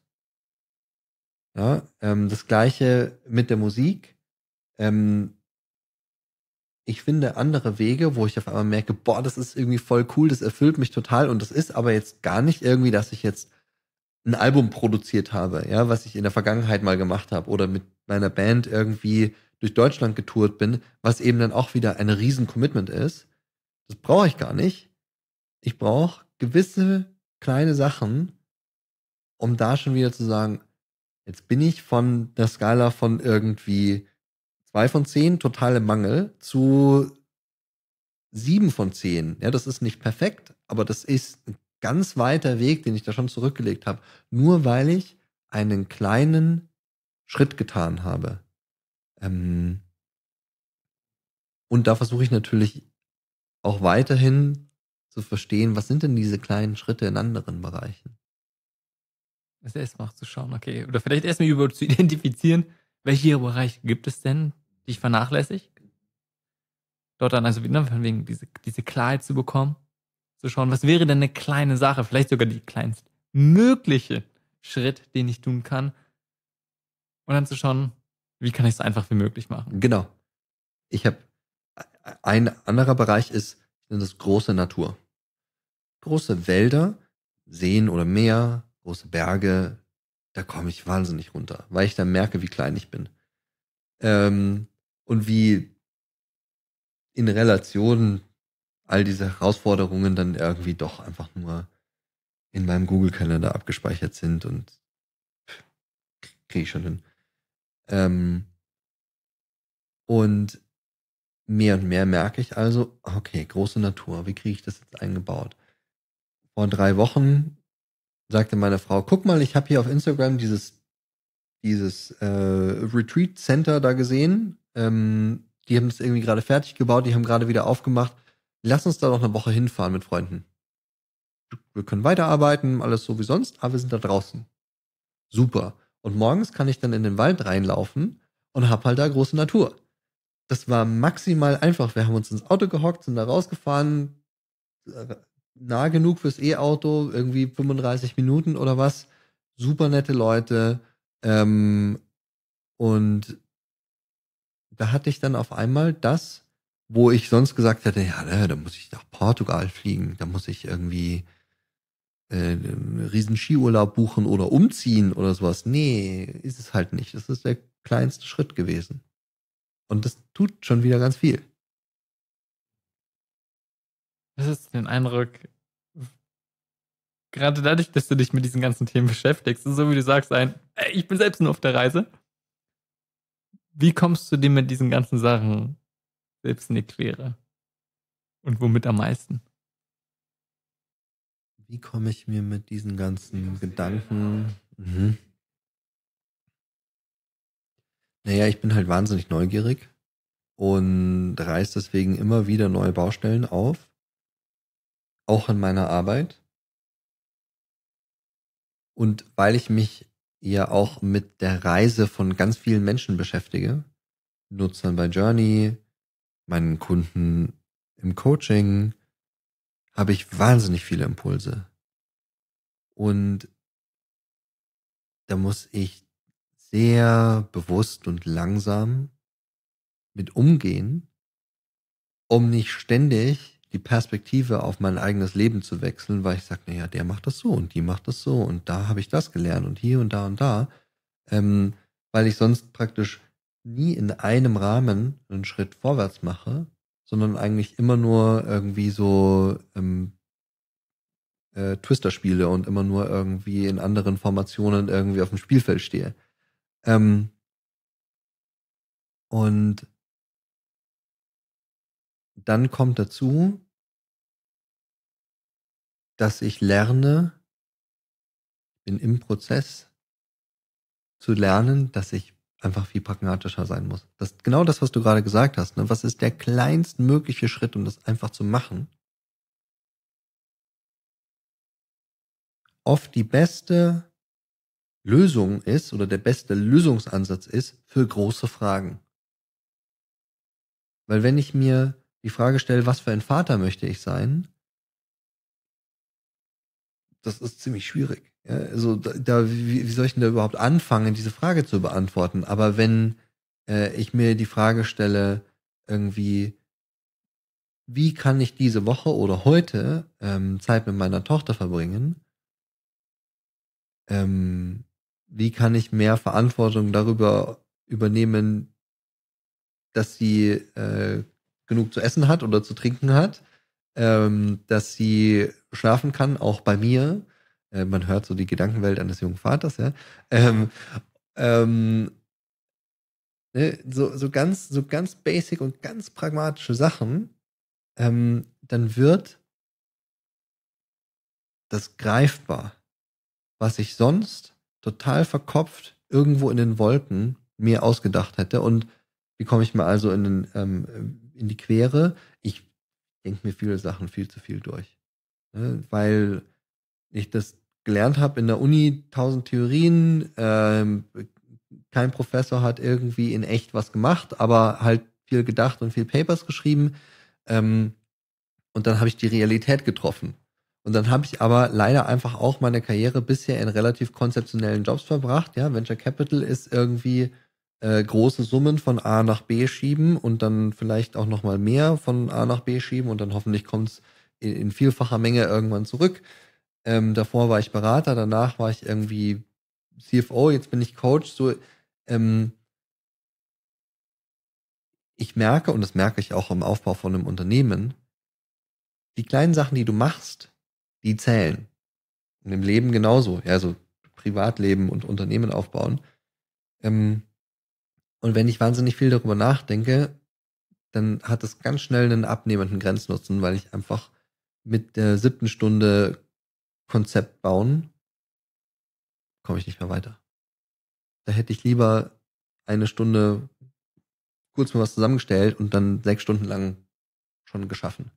Ja, ähm, das gleiche mit der Musik. Ähm, ich finde andere Wege, wo ich auf einmal merke, boah, das ist irgendwie voll cool, das erfüllt mich total und das ist aber jetzt gar nicht irgendwie, dass ich jetzt ein Album produziert habe, ja, was ich in der Vergangenheit mal gemacht habe oder mit meiner Band irgendwie durch Deutschland getourt bin, was eben dann auch wieder ein riesen Commitment ist. Das brauche ich gar nicht. Ich brauche gewisse kleine Sachen, um da schon wieder zu sagen, jetzt bin ich von der Skala von irgendwie 2 von 10, totale Mangel, zu 7 von 10. Ja, das ist nicht perfekt, aber das ist ein ganz weiter Weg, den ich da schon zurückgelegt habe. Nur weil ich einen kleinen Schritt getan habe. Ähm und da versuche ich natürlich auch weiterhin zu verstehen, was sind denn diese kleinen Schritte in anderen Bereichen. Es
erstmal zu schauen, okay. Oder vielleicht erstmal über zu identifizieren, welche Bereiche gibt es denn, die ich vernachlässige. Dort dann also ne, von wegen diese, diese Klarheit zu bekommen, zu schauen, was wäre denn eine kleine Sache, vielleicht sogar die kleinstmögliche Schritt, den ich tun kann. Und dann zu schauen, wie kann ich es einfach wie möglich machen.
Genau. Ich habe ein anderer Bereich ist, sind das große Natur. Große Wälder, Seen oder Meer, große Berge, da komme ich wahnsinnig runter, weil ich dann merke, wie klein ich bin. Ähm, und wie in Relation all diese Herausforderungen dann irgendwie doch einfach nur in meinem Google-Kalender abgespeichert sind und kriege ich schon hin. Ähm, und mehr und mehr merke ich also, okay, große Natur, wie kriege ich das jetzt eingebaut? Vor drei Wochen sagte meine Frau, guck mal, ich habe hier auf Instagram dieses, dieses äh, Retreat Center da gesehen ähm, die haben das irgendwie gerade fertig gebaut, die haben gerade wieder aufgemacht. Lass uns da noch eine Woche hinfahren mit Freunden. Wir können weiterarbeiten, alles so wie sonst, aber wir sind da draußen. Super. Und morgens kann ich dann in den Wald reinlaufen und hab halt da große Natur. Das war maximal einfach. Wir haben uns ins Auto gehockt, sind da rausgefahren, äh, nah genug fürs E-Auto, irgendwie 35 Minuten oder was. Super nette Leute. Ähm, und da hatte ich dann auf einmal das, wo ich sonst gesagt hätte, ja, ne, da muss ich nach Portugal fliegen, da muss ich irgendwie äh, einen riesen Skiurlaub buchen oder umziehen oder sowas. Nee, ist es halt nicht. Das ist der kleinste Schritt gewesen. Und das tut schon wieder ganz viel.
Das ist den Eindruck, gerade dadurch, dass du dich mit diesen ganzen Themen beschäftigst, so wie du sagst, ein, ich bin selbst nur auf der Reise. Wie kommst du dir mit diesen ganzen Sachen selbst in die Quere?
Und womit am meisten? Wie komme ich mir mit diesen ganzen Gedanken? Mhm. Naja, ich bin halt wahnsinnig neugierig und reißt deswegen immer wieder neue Baustellen auf. Auch in meiner Arbeit. Und weil ich mich ja auch mit der Reise von ganz vielen Menschen beschäftige. Nutzern bei Journey, meinen Kunden im Coaching, habe ich wahnsinnig viele Impulse. Und da muss ich sehr bewusst und langsam mit umgehen, um nicht ständig die Perspektive auf mein eigenes Leben zu wechseln, weil ich sage, naja, der macht das so und die macht das so und da habe ich das gelernt und hier und da und da, ähm, weil ich sonst praktisch nie in einem Rahmen einen Schritt vorwärts mache, sondern eigentlich immer nur irgendwie so ähm, äh, Twister spiele und immer nur irgendwie in anderen Formationen irgendwie auf dem Spielfeld stehe. Ähm, und dann kommt dazu, dass ich lerne, bin im Prozess zu lernen, dass ich einfach viel pragmatischer sein muss. Das ist genau das, was du gerade gesagt hast. Ne? Was ist der kleinstmögliche Schritt, um das einfach zu machen? Oft die beste Lösung ist oder der beste Lösungsansatz ist für große Fragen. Weil wenn ich mir die Frage stelle, was für ein Vater möchte ich sein, das ist ziemlich schwierig. Ja, also da, da wie, wie, soll ich denn da überhaupt anfangen, diese Frage zu beantworten? Aber wenn äh, ich mir die Frage stelle, irgendwie, wie kann ich diese Woche oder heute ähm, Zeit mit meiner Tochter verbringen? Ähm, wie kann ich mehr Verantwortung darüber übernehmen, dass sie äh, genug zu essen hat oder zu trinken hat, ähm, dass sie schlafen kann, auch bei mir. Äh, man hört so die Gedankenwelt eines jungen Vaters, ja. Ähm, ähm, ne, so, so ganz, so ganz basic und ganz pragmatische Sachen, ähm, dann wird das greifbar, was ich sonst total verkopft irgendwo in den Wolken mir ausgedacht hätte. Und wie komme ich mir also in den, ähm, in die Quere. Ich denke mir viele Sachen viel zu viel durch. Ne? Weil ich das gelernt habe in der Uni, tausend Theorien, ähm, kein Professor hat irgendwie in echt was gemacht, aber halt viel gedacht und viel Papers geschrieben. Ähm, und dann habe ich die Realität getroffen. Und dann habe ich aber leider einfach auch meine Karriere bisher in relativ konzeptionellen Jobs verbracht. Ja, Venture Capital ist irgendwie äh, große Summen von A nach B schieben und dann vielleicht auch nochmal mehr von A nach B schieben und dann hoffentlich kommt es in, in, vielfacher Menge irgendwann zurück. Ähm, davor war ich Berater, danach war ich irgendwie CFO, jetzt bin ich Coach. So, ähm, ich merke, und das merke ich auch im Aufbau von einem Unternehmen, die kleinen Sachen, die du machst, die zählen. Und im Leben genauso. Ja, also Privatleben und Unternehmen aufbauen. Ähm, und wenn ich wahnsinnig viel darüber nachdenke, dann hat das ganz schnell einen abnehmenden Grenznutzen, weil ich einfach mit der siebten Stunde Konzept bauen, komme ich nicht mehr weiter. Da hätte ich lieber eine Stunde kurz mal was zusammengestellt und dann sechs Stunden lang schon geschaffen.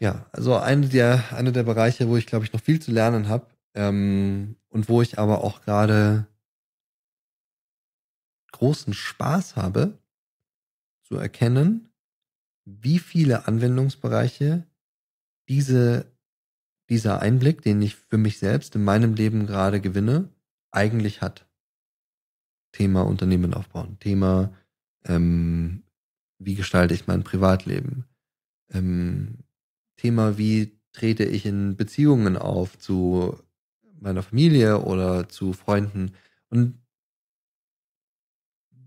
Ja, also eine der, eine der Bereiche, wo ich glaube ich noch viel zu lernen habe ähm, und wo ich aber auch gerade großen Spaß habe, zu erkennen, wie viele Anwendungsbereiche diese, dieser Einblick, den ich für mich selbst in meinem Leben gerade gewinne, eigentlich hat. Thema Unternehmen aufbauen, Thema, ähm, wie gestalte ich mein Privatleben, ähm, Thema, wie trete ich in Beziehungen auf zu meiner Familie oder zu Freunden. Und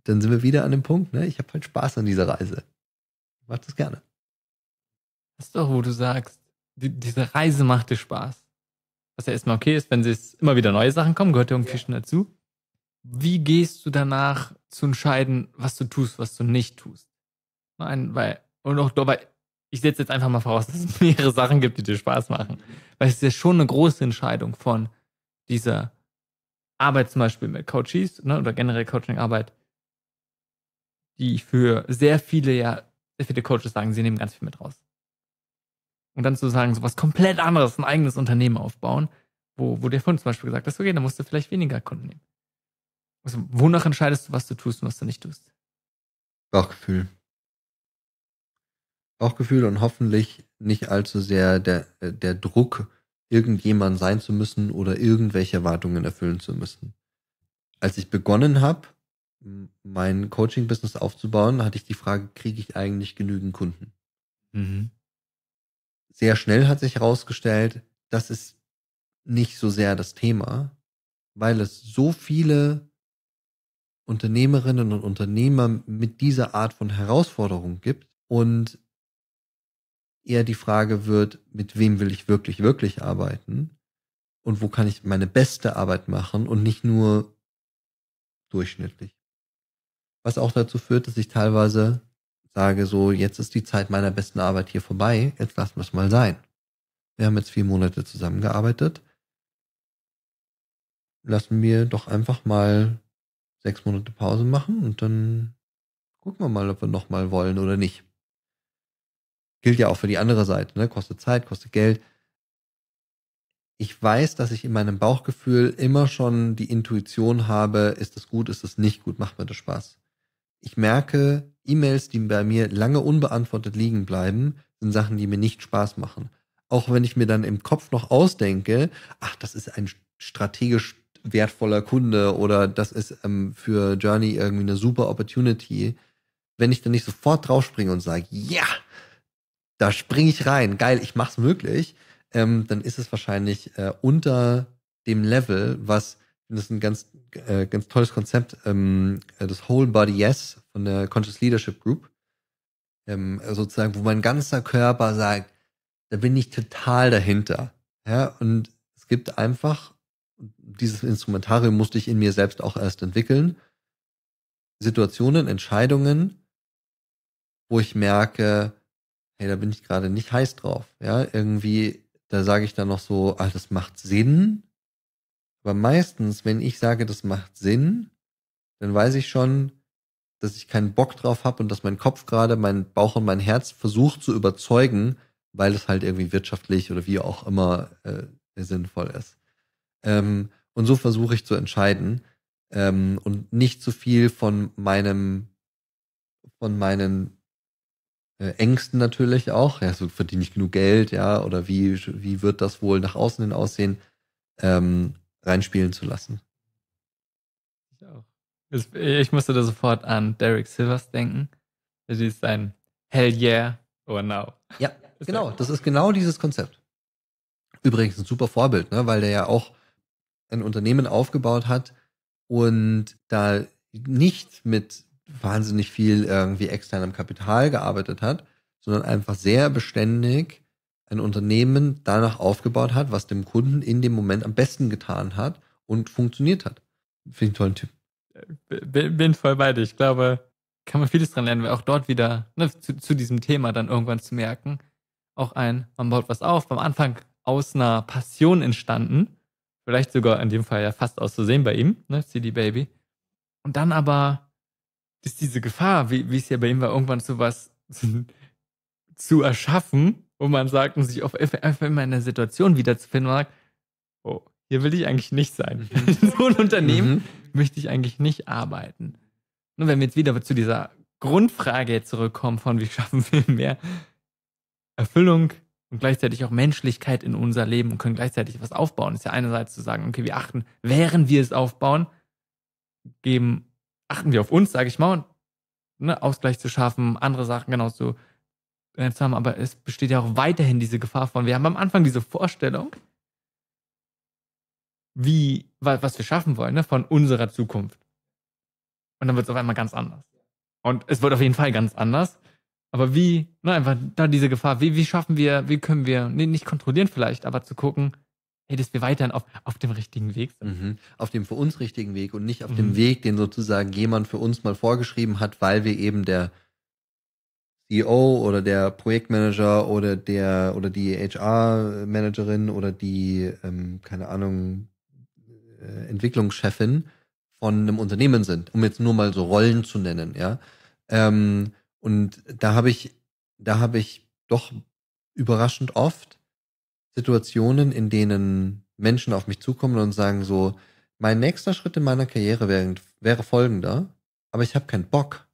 dann sind wir wieder an dem Punkt, ne? Ich habe halt Spaß an dieser Reise. Ich mach das gerne. Das ist
doch, wo du sagst, die, diese Reise macht dir Spaß. Was ja erstmal okay ist, wenn es immer wieder neue Sachen kommen, gehört ja irgendwie ja. schon dazu. Wie gehst du danach zu entscheiden, was du tust, was du nicht tust? Nein, weil, und auch dabei, ich setze jetzt einfach mal voraus, dass es mehrere Sachen gibt, die dir Spaß machen. Weil es ist ja schon eine große Entscheidung von dieser Arbeit zum Beispiel mit Coaches ne, oder generell Coaching-Arbeit, die für sehr viele, ja, sehr viele Coaches sagen, sie nehmen ganz viel mit raus. Und dann zu sagen, so was komplett anderes, ein eigenes Unternehmen aufbauen, wo, wo der Fund zum Beispiel gesagt hast, okay, dann musst du vielleicht weniger Kunden nehmen. Also, wonach entscheidest du, was du tust und was du nicht tust?
Bauchgefühl. Bauchgefühl und hoffentlich nicht allzu sehr der, der Druck, irgendjemand sein zu müssen oder irgendwelche Erwartungen erfüllen zu müssen. Als ich begonnen habe, mein Coaching-Business aufzubauen, hatte ich die Frage, kriege ich eigentlich genügend Kunden? Mhm. Sehr schnell hat sich herausgestellt, das ist nicht so sehr das Thema, weil es so viele Unternehmerinnen und Unternehmer mit dieser Art von Herausforderung gibt und eher die Frage wird, mit wem will ich wirklich, wirklich arbeiten und wo kann ich meine beste Arbeit machen und nicht nur durchschnittlich was auch dazu führt, dass ich teilweise sage, so, jetzt ist die Zeit meiner besten Arbeit hier vorbei, jetzt lassen wir es mal sein. Wir haben jetzt vier Monate zusammengearbeitet. Lassen wir doch einfach mal sechs Monate Pause machen und dann gucken wir mal, ob wir nochmal wollen oder nicht. Gilt ja auch für die andere Seite, ne? Kostet Zeit, kostet Geld. Ich weiß, dass ich in meinem Bauchgefühl immer schon die Intuition habe, ist das gut, ist das nicht gut, macht mir das Spaß ich merke, E-Mails, die bei mir lange unbeantwortet liegen bleiben, sind Sachen, die mir nicht Spaß machen. Auch wenn ich mir dann im Kopf noch ausdenke, ach, das ist ein strategisch wertvoller Kunde oder das ist ähm, für Journey irgendwie eine super Opportunity. Wenn ich dann nicht sofort draufspringe und sage, ja, da springe ich rein, geil, ich mach's möglich, ähm, dann ist es wahrscheinlich äh, unter dem Level, was, das ist ein ganz äh, ganz tolles Konzept, ähm, äh, das Whole Body Yes von der Conscious Leadership Group. Ähm, sozusagen, wo mein ganzer Körper sagt, da bin ich total dahinter. Ja, und es gibt einfach, dieses Instrumentarium musste ich in mir selbst auch erst entwickeln, Situationen, Entscheidungen, wo ich merke, hey, da bin ich gerade nicht heiß drauf. Ja, irgendwie, da sage ich dann noch so, ah, das macht Sinn, aber meistens, wenn ich sage, das macht Sinn, dann weiß ich schon, dass ich keinen Bock drauf habe und dass mein Kopf gerade, mein Bauch und mein Herz versucht zu überzeugen, weil es halt irgendwie wirtschaftlich oder wie auch immer äh, sinnvoll ist. Ähm, und so versuche ich zu entscheiden ähm, und nicht zu viel von meinem, von meinen äh, Ängsten natürlich auch. Ja, so verdiene ich genug Geld, ja, oder wie, wie wird das wohl nach außen hin aussehen? Ähm, reinspielen zu lassen.
Ich auch. Ich musste da sofort an Derek
Silvers denken. Das ist ein Hell yeah or now. Ja, genau. Das ist genau dieses Konzept. Übrigens ein super Vorbild, ne? weil der ja auch ein Unternehmen aufgebaut hat und da nicht mit wahnsinnig viel irgendwie externem Kapital gearbeitet hat, sondern einfach sehr beständig ein Unternehmen danach aufgebaut hat, was dem Kunden in dem Moment am besten getan hat und funktioniert hat. Finde ich einen tollen Typ.
Äh, bin voll bei dir. Ich glaube, kann man vieles dran lernen, weil auch dort wieder ne, zu, zu, diesem Thema dann irgendwann zu merken, auch ein, man baut was auf, am Anfang aus einer Passion entstanden, vielleicht sogar in dem Fall ja fast auszusehen bei ihm, ne, CD Baby. Und dann aber ist diese Gefahr, wie, wie es ja bei ihm war, irgendwann sowas zu erschaffen, wo man sagt und sich auf einmal in einer Situation wiederzufinden, man sagt, oh, hier will ich eigentlich nicht sein. In mhm. so einem Unternehmen mhm. möchte ich eigentlich nicht arbeiten. Nur wenn wir jetzt wieder zu dieser Grundfrage zurückkommen von wie schaffen wir mehr Erfüllung und gleichzeitig auch Menschlichkeit in unser Leben und können gleichzeitig was aufbauen. ist ja einerseits zu sagen, okay, wir achten, während wir es aufbauen, geben, achten wir auf uns, sage ich mal, und, ne, Ausgleich zu schaffen, andere Sachen genauso zu begrenzt haben, aber es besteht ja auch weiterhin diese Gefahr von, wir haben am Anfang diese Vorstellung, wie, was wir schaffen wollen, ne, von unserer Zukunft. Und dann wird es auf einmal ganz anders. Und es wird auf jeden Fall ganz anders. Aber wie, ne, einfach da diese Gefahr, wie, wie schaffen wir, wie können wir, nee, nicht kontrollieren vielleicht, aber zu gucken, hey, dass wir weiterhin auf, auf dem richtigen Weg
sind. Mhm. Auf dem für uns richtigen Weg und nicht auf mhm. dem Weg, den sozusagen jemand für uns mal vorgeschrieben hat, weil wir eben der CEO oder der Projektmanager oder der oder die HR-Managerin oder die, ähm, keine Ahnung, äh, Entwicklungschefin von einem Unternehmen sind, um jetzt nur mal so Rollen zu nennen, ja. Ähm, und da habe ich, da habe ich doch überraschend oft Situationen, in denen Menschen auf mich zukommen und sagen so, mein nächster Schritt in meiner Karriere wäre, wäre folgender, aber ich habe keinen Bock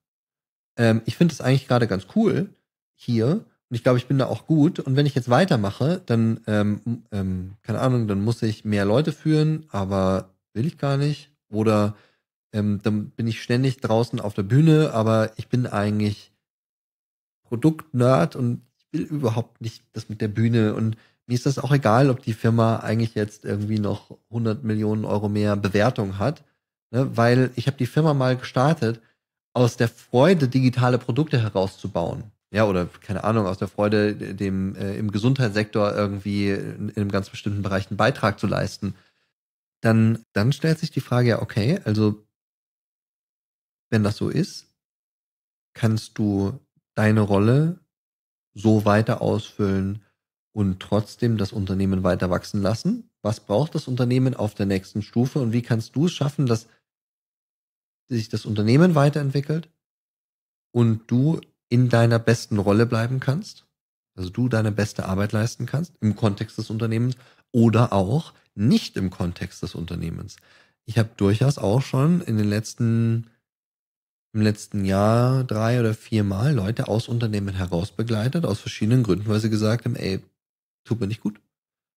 ähm, ich finde es eigentlich gerade ganz cool hier und ich glaube, ich bin da auch gut. Und wenn ich jetzt weitermache, dann, ähm, ähm, keine Ahnung, dann muss ich mehr Leute führen, aber will ich gar nicht. Oder ähm, dann bin ich ständig draußen auf der Bühne, aber ich bin eigentlich Produktnerd und ich will überhaupt nicht das mit der Bühne. Und mir ist das auch egal, ob die Firma eigentlich jetzt irgendwie noch 100 Millionen Euro mehr Bewertung hat, ne? weil ich habe die Firma mal gestartet aus der Freude, digitale Produkte herauszubauen. Ja, oder keine Ahnung, aus der Freude, dem äh, im Gesundheitssektor irgendwie in, in einem ganz bestimmten Bereich einen Beitrag zu leisten, dann, dann stellt sich die Frage ja, okay, also wenn das so ist, kannst du deine Rolle so weiter ausfüllen und trotzdem das Unternehmen weiter wachsen lassen? Was braucht das Unternehmen auf der nächsten Stufe und wie kannst du es schaffen, dass sich das Unternehmen weiterentwickelt und du in deiner besten Rolle bleiben kannst, also du deine beste Arbeit leisten kannst im Kontext des Unternehmens oder auch nicht im Kontext des Unternehmens. Ich habe durchaus auch schon in den letzten im letzten Jahr drei oder vier Mal Leute aus Unternehmen heraus begleitet, aus verschiedenen Gründen, weil sie gesagt haben, ey, tut mir nicht gut,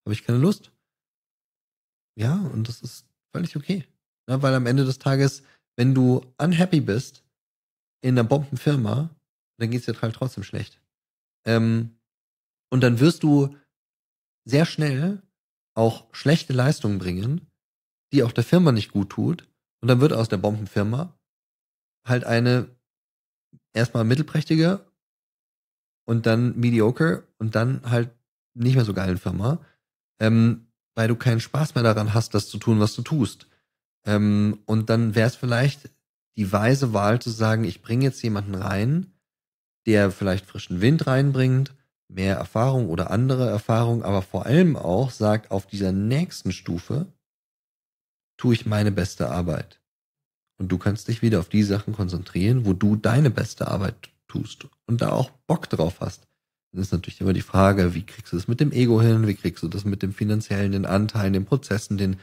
habe ich keine Lust. Ja, und das ist völlig okay. Ja, ne, weil am Ende des Tages wenn du unhappy bist in einer Bombenfirma, dann geht's dir halt trotzdem schlecht. Ähm, und dann wirst du sehr schnell auch schlechte Leistungen bringen, die auch der Firma nicht gut tut. Und dann wird aus der Bombenfirma halt eine erstmal mittelprächtige und dann mediocre und dann halt nicht mehr so geilen Firma, ähm, weil du keinen Spaß mehr daran hast, das zu tun, was du tust. Ähm, und dann wäre es vielleicht die weise Wahl zu sagen, ich bringe jetzt jemanden rein, der vielleicht frischen Wind reinbringt, mehr Erfahrung oder andere Erfahrung, aber vor allem auch sagt, auf dieser nächsten Stufe tue ich meine beste Arbeit. Und du kannst dich wieder auf die Sachen konzentrieren, wo du deine beste Arbeit tust und da auch Bock drauf hast. Dann ist natürlich immer die Frage, wie kriegst du das mit dem Ego hin, wie kriegst du das mit dem finanziellen, den Anteilen, den Prozessen, den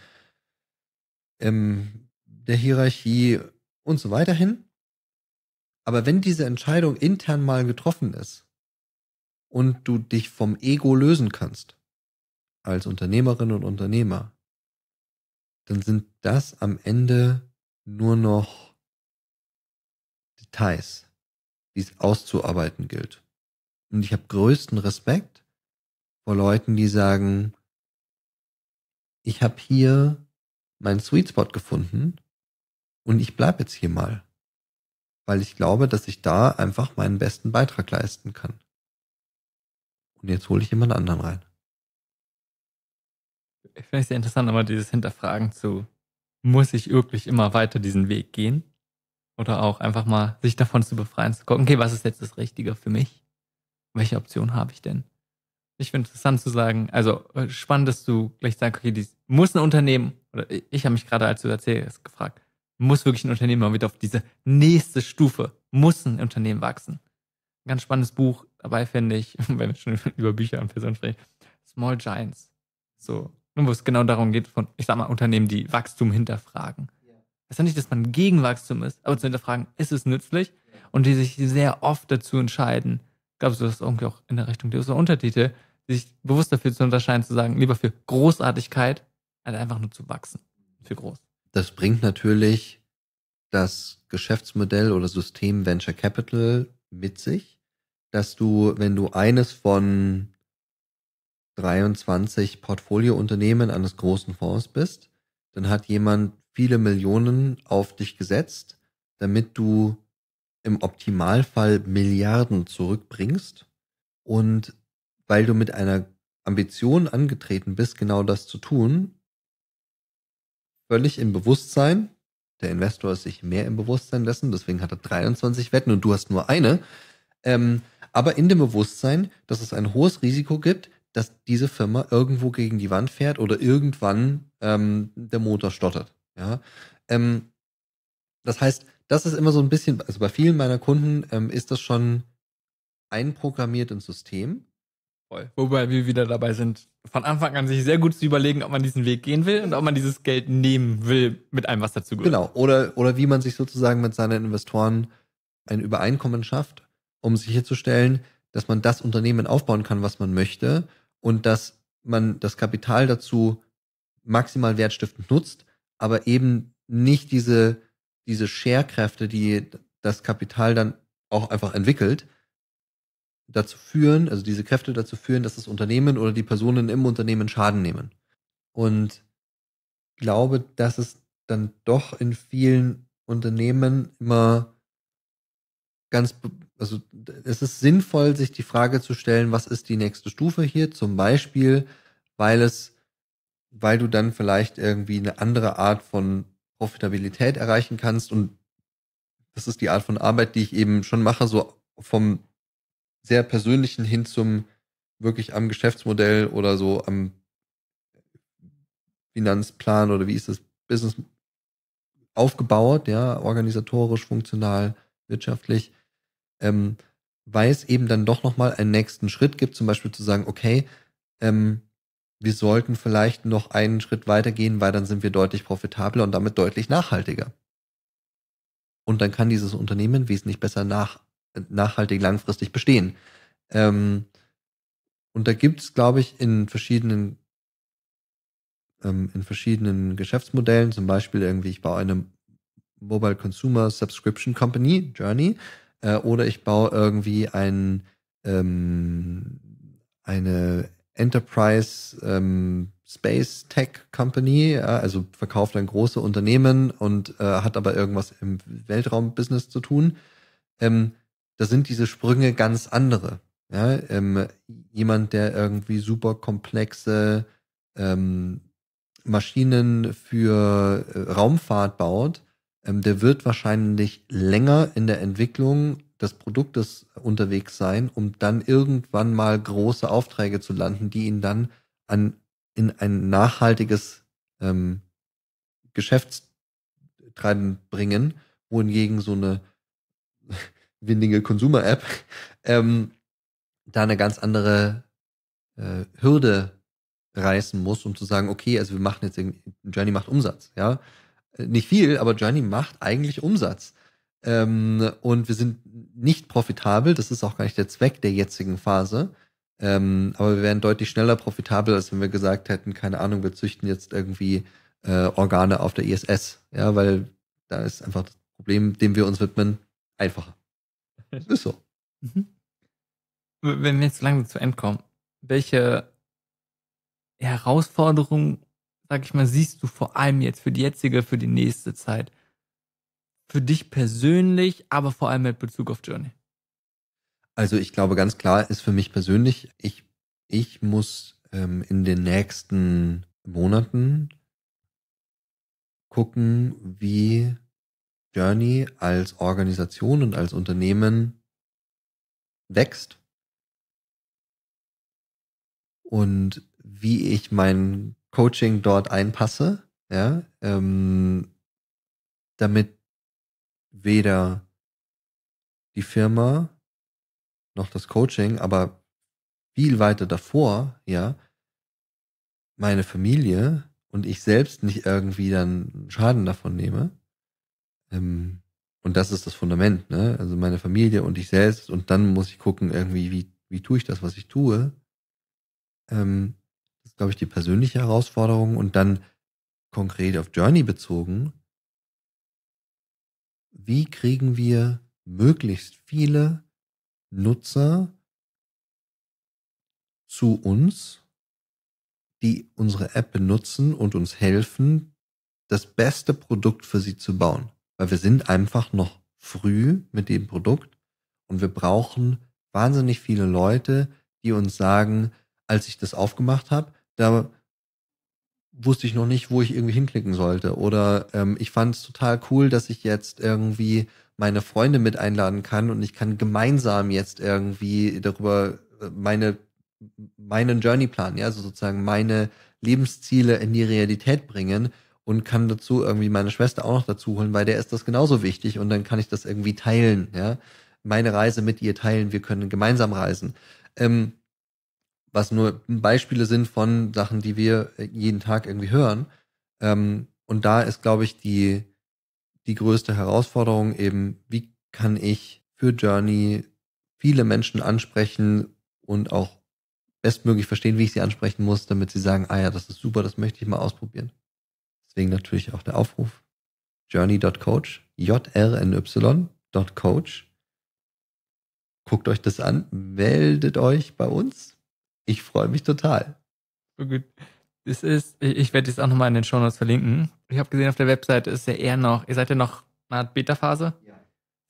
ähm, der Hierarchie und so weiter hin. Aber wenn diese Entscheidung intern mal getroffen ist und du dich vom Ego lösen kannst, als Unternehmerin und Unternehmer, dann sind das am Ende nur noch Details, die es auszuarbeiten gilt. Und ich habe größten Respekt vor Leuten, die sagen, ich habe hier meinen Sweet Spot gefunden und ich bleibe jetzt hier mal, weil ich glaube, dass ich da einfach meinen besten Beitrag leisten kann. Und jetzt hole ich jemand anderen rein.
Ich finde es sehr interessant, aber dieses Hinterfragen zu, muss ich wirklich immer weiter diesen Weg gehen? Oder auch einfach mal sich davon zu befreien, zu gucken, okay, was ist jetzt das Richtige für mich? Welche Option habe ich denn? Ich finde es interessant zu sagen, also äh, spannend, dass du gleich sagst, okay, dies muss ein Unternehmen oder ich habe mich gerade, als du erzählst, gefragt, muss wirklich ein Unternehmen mal wieder auf diese nächste Stufe, muss ein Unternehmen wachsen. Ein ganz spannendes Buch dabei finde ich, wenn wir schon über Bücher und Personen sprechen, Small Giants. So, wo es genau darum geht, von, ich sag mal, Unternehmen, die Wachstum hinterfragen. Ja. Das ist ja nicht, dass man gegen Wachstum ist, aber zu hinterfragen, ist es nützlich? Und die sich sehr oft dazu entscheiden, glaubst du, das ist irgendwie auch in der Richtung der Untertitel, sich bewusst dafür zu unterscheiden, zu sagen, lieber für Großartigkeit also einfach nur zu wachsen.
Für groß. Das bringt natürlich das Geschäftsmodell oder System Venture Capital mit sich, dass du, wenn du eines von 23 Portfoliounternehmen eines großen Fonds bist, dann hat jemand viele Millionen auf dich gesetzt, damit du im Optimalfall Milliarden zurückbringst und weil du mit einer Ambition angetreten bist, genau das zu tun, völlig im Bewusstsein. Der Investor ist sich mehr im Bewusstsein dessen, deswegen hat er 23 Wetten und du hast nur eine. Ähm, aber in dem Bewusstsein, dass es ein hohes Risiko gibt, dass diese Firma irgendwo gegen die Wand fährt oder irgendwann ähm, der Motor stottert. Ja? Ähm, das heißt, das ist immer so ein bisschen, also bei vielen meiner Kunden ähm, ist das schon einprogrammiert ins System. Voll. Wobei
wir wieder dabei sind, von Anfang an sich sehr gut zu überlegen, ob man diesen Weg gehen will und ob man dieses Geld nehmen will mit allem, was dazu gehört. Genau.
Oder, oder wie man sich sozusagen mit seinen Investoren ein Übereinkommen schafft, um sicherzustellen, dass man das Unternehmen aufbauen kann, was man möchte und dass man das Kapital dazu maximal wertstiftend nutzt, aber eben nicht diese, diese Share-Kräfte, die das Kapital dann auch einfach entwickelt, dazu führen, also diese Kräfte dazu führen, dass das Unternehmen oder die Personen im Unternehmen Schaden nehmen. Und glaube, dass es dann doch in vielen Unternehmen immer ganz, also es ist sinnvoll, sich die Frage zu stellen, was ist die nächste Stufe hier? Zum Beispiel, weil es, weil du dann vielleicht irgendwie eine andere Art von Profitabilität erreichen kannst und das ist die Art von Arbeit, die ich eben schon mache, so vom sehr persönlichen hin zum wirklich am Geschäftsmodell oder so am Finanzplan oder wie ist das Business aufgebaut, ja, organisatorisch, funktional, wirtschaftlich, ähm, weil es eben dann doch nochmal einen nächsten Schritt gibt, zum Beispiel zu sagen, okay, ähm, wir sollten vielleicht noch einen Schritt weitergehen, weil dann sind wir deutlich profitabler und damit deutlich nachhaltiger. Und dann kann dieses Unternehmen wesentlich besser nach, nachhaltig langfristig bestehen. Ähm, und da gibt es, glaube ich, in verschiedenen ähm, in verschiedenen Geschäftsmodellen, zum Beispiel irgendwie, ich baue eine Mobile Consumer Subscription Company, Journey, äh, oder ich baue irgendwie ein, ähm, eine Enterprise ähm, Space Tech Company, ja, also verkauft ein große Unternehmen und äh, hat aber irgendwas im Weltraumbusiness zu tun. Ähm, da sind diese Sprünge ganz andere. Ja, ähm, jemand, der irgendwie super komplexe ähm, Maschinen für äh, Raumfahrt baut, ähm, der wird wahrscheinlich länger in der Entwicklung des Produktes unterwegs sein, um dann irgendwann mal große Aufträge zu landen, die ihn dann an, in ein nachhaltiges ähm, Geschäftstreiben bringen, wohingegen so eine windige Consumer App, ähm, da eine ganz andere äh, Hürde reißen muss, um zu sagen, okay, also wir machen jetzt, irgendwie, Journey macht Umsatz, ja. Äh, nicht viel, aber Journey macht eigentlich Umsatz. Ähm, und wir sind nicht profitabel, das ist auch gar nicht der Zweck der jetzigen Phase. Ähm, aber wir wären deutlich schneller profitabel, als wenn wir gesagt hätten, keine Ahnung, wir züchten jetzt irgendwie äh, Organe auf der ISS, e ja, weil da ist einfach das Problem, dem wir uns widmen, einfacher
ist so. Mhm. Wenn wir jetzt langsam zu Ende kommen, welche Herausforderungen, sag ich mal, siehst du vor allem jetzt für die jetzige, für die nächste Zeit? Für dich persönlich, aber vor allem mit Bezug
auf Journey? Also ich glaube, ganz klar ist für mich persönlich, ich, ich muss ähm, in den nächsten Monaten gucken, wie Journey als Organisation und als Unternehmen wächst und wie ich mein Coaching dort einpasse, ja, ähm, damit weder die Firma noch das Coaching, aber viel weiter davor, ja, meine Familie und ich selbst nicht irgendwie dann Schaden davon nehme. Ähm, und das ist das Fundament, ne? Also meine Familie und ich selbst. Und dann muss ich gucken, irgendwie, wie, wie tue ich das, was ich tue. Ähm, das ist, glaube ich, die persönliche Herausforderung. Und dann konkret auf Journey bezogen, wie kriegen wir möglichst viele Nutzer zu uns, die unsere App benutzen und uns helfen, das beste Produkt für sie zu bauen weil wir sind einfach noch früh mit dem Produkt und wir brauchen wahnsinnig viele Leute, die uns sagen, als ich das aufgemacht habe, da wusste ich noch nicht, wo ich irgendwie hinklicken sollte. Oder ähm, ich fand es total cool, dass ich jetzt irgendwie meine Freunde mit einladen kann und ich kann gemeinsam jetzt irgendwie darüber äh, meine meinen Journeyplan, ja, also sozusagen meine Lebensziele in die Realität bringen und kann dazu irgendwie meine Schwester auch noch dazu holen, weil der ist das genauso wichtig und dann kann ich das irgendwie teilen, ja. Meine Reise mit ihr teilen, wir können gemeinsam reisen. Ähm, was nur Beispiele sind von Sachen, die wir äh, jeden Tag irgendwie hören. Ähm, und da ist, glaube ich, die, die größte Herausforderung eben, wie kann ich für Journey viele Menschen ansprechen und auch bestmöglich verstehen, wie ich sie ansprechen muss, damit sie sagen, ah ja, das ist super, das möchte ich mal ausprobieren. Deswegen natürlich auch der Aufruf. Journey.coach, jrny.coach. Guckt euch das an, meldet euch bei uns. Ich freue mich total.
So gut. Das ist, ich, ich werde das auch nochmal in den Shownotes verlinken. Ich habe gesehen, auf der Webseite ist ja eher noch, ihr seid ja noch eine Art Beta-Phase. Ja.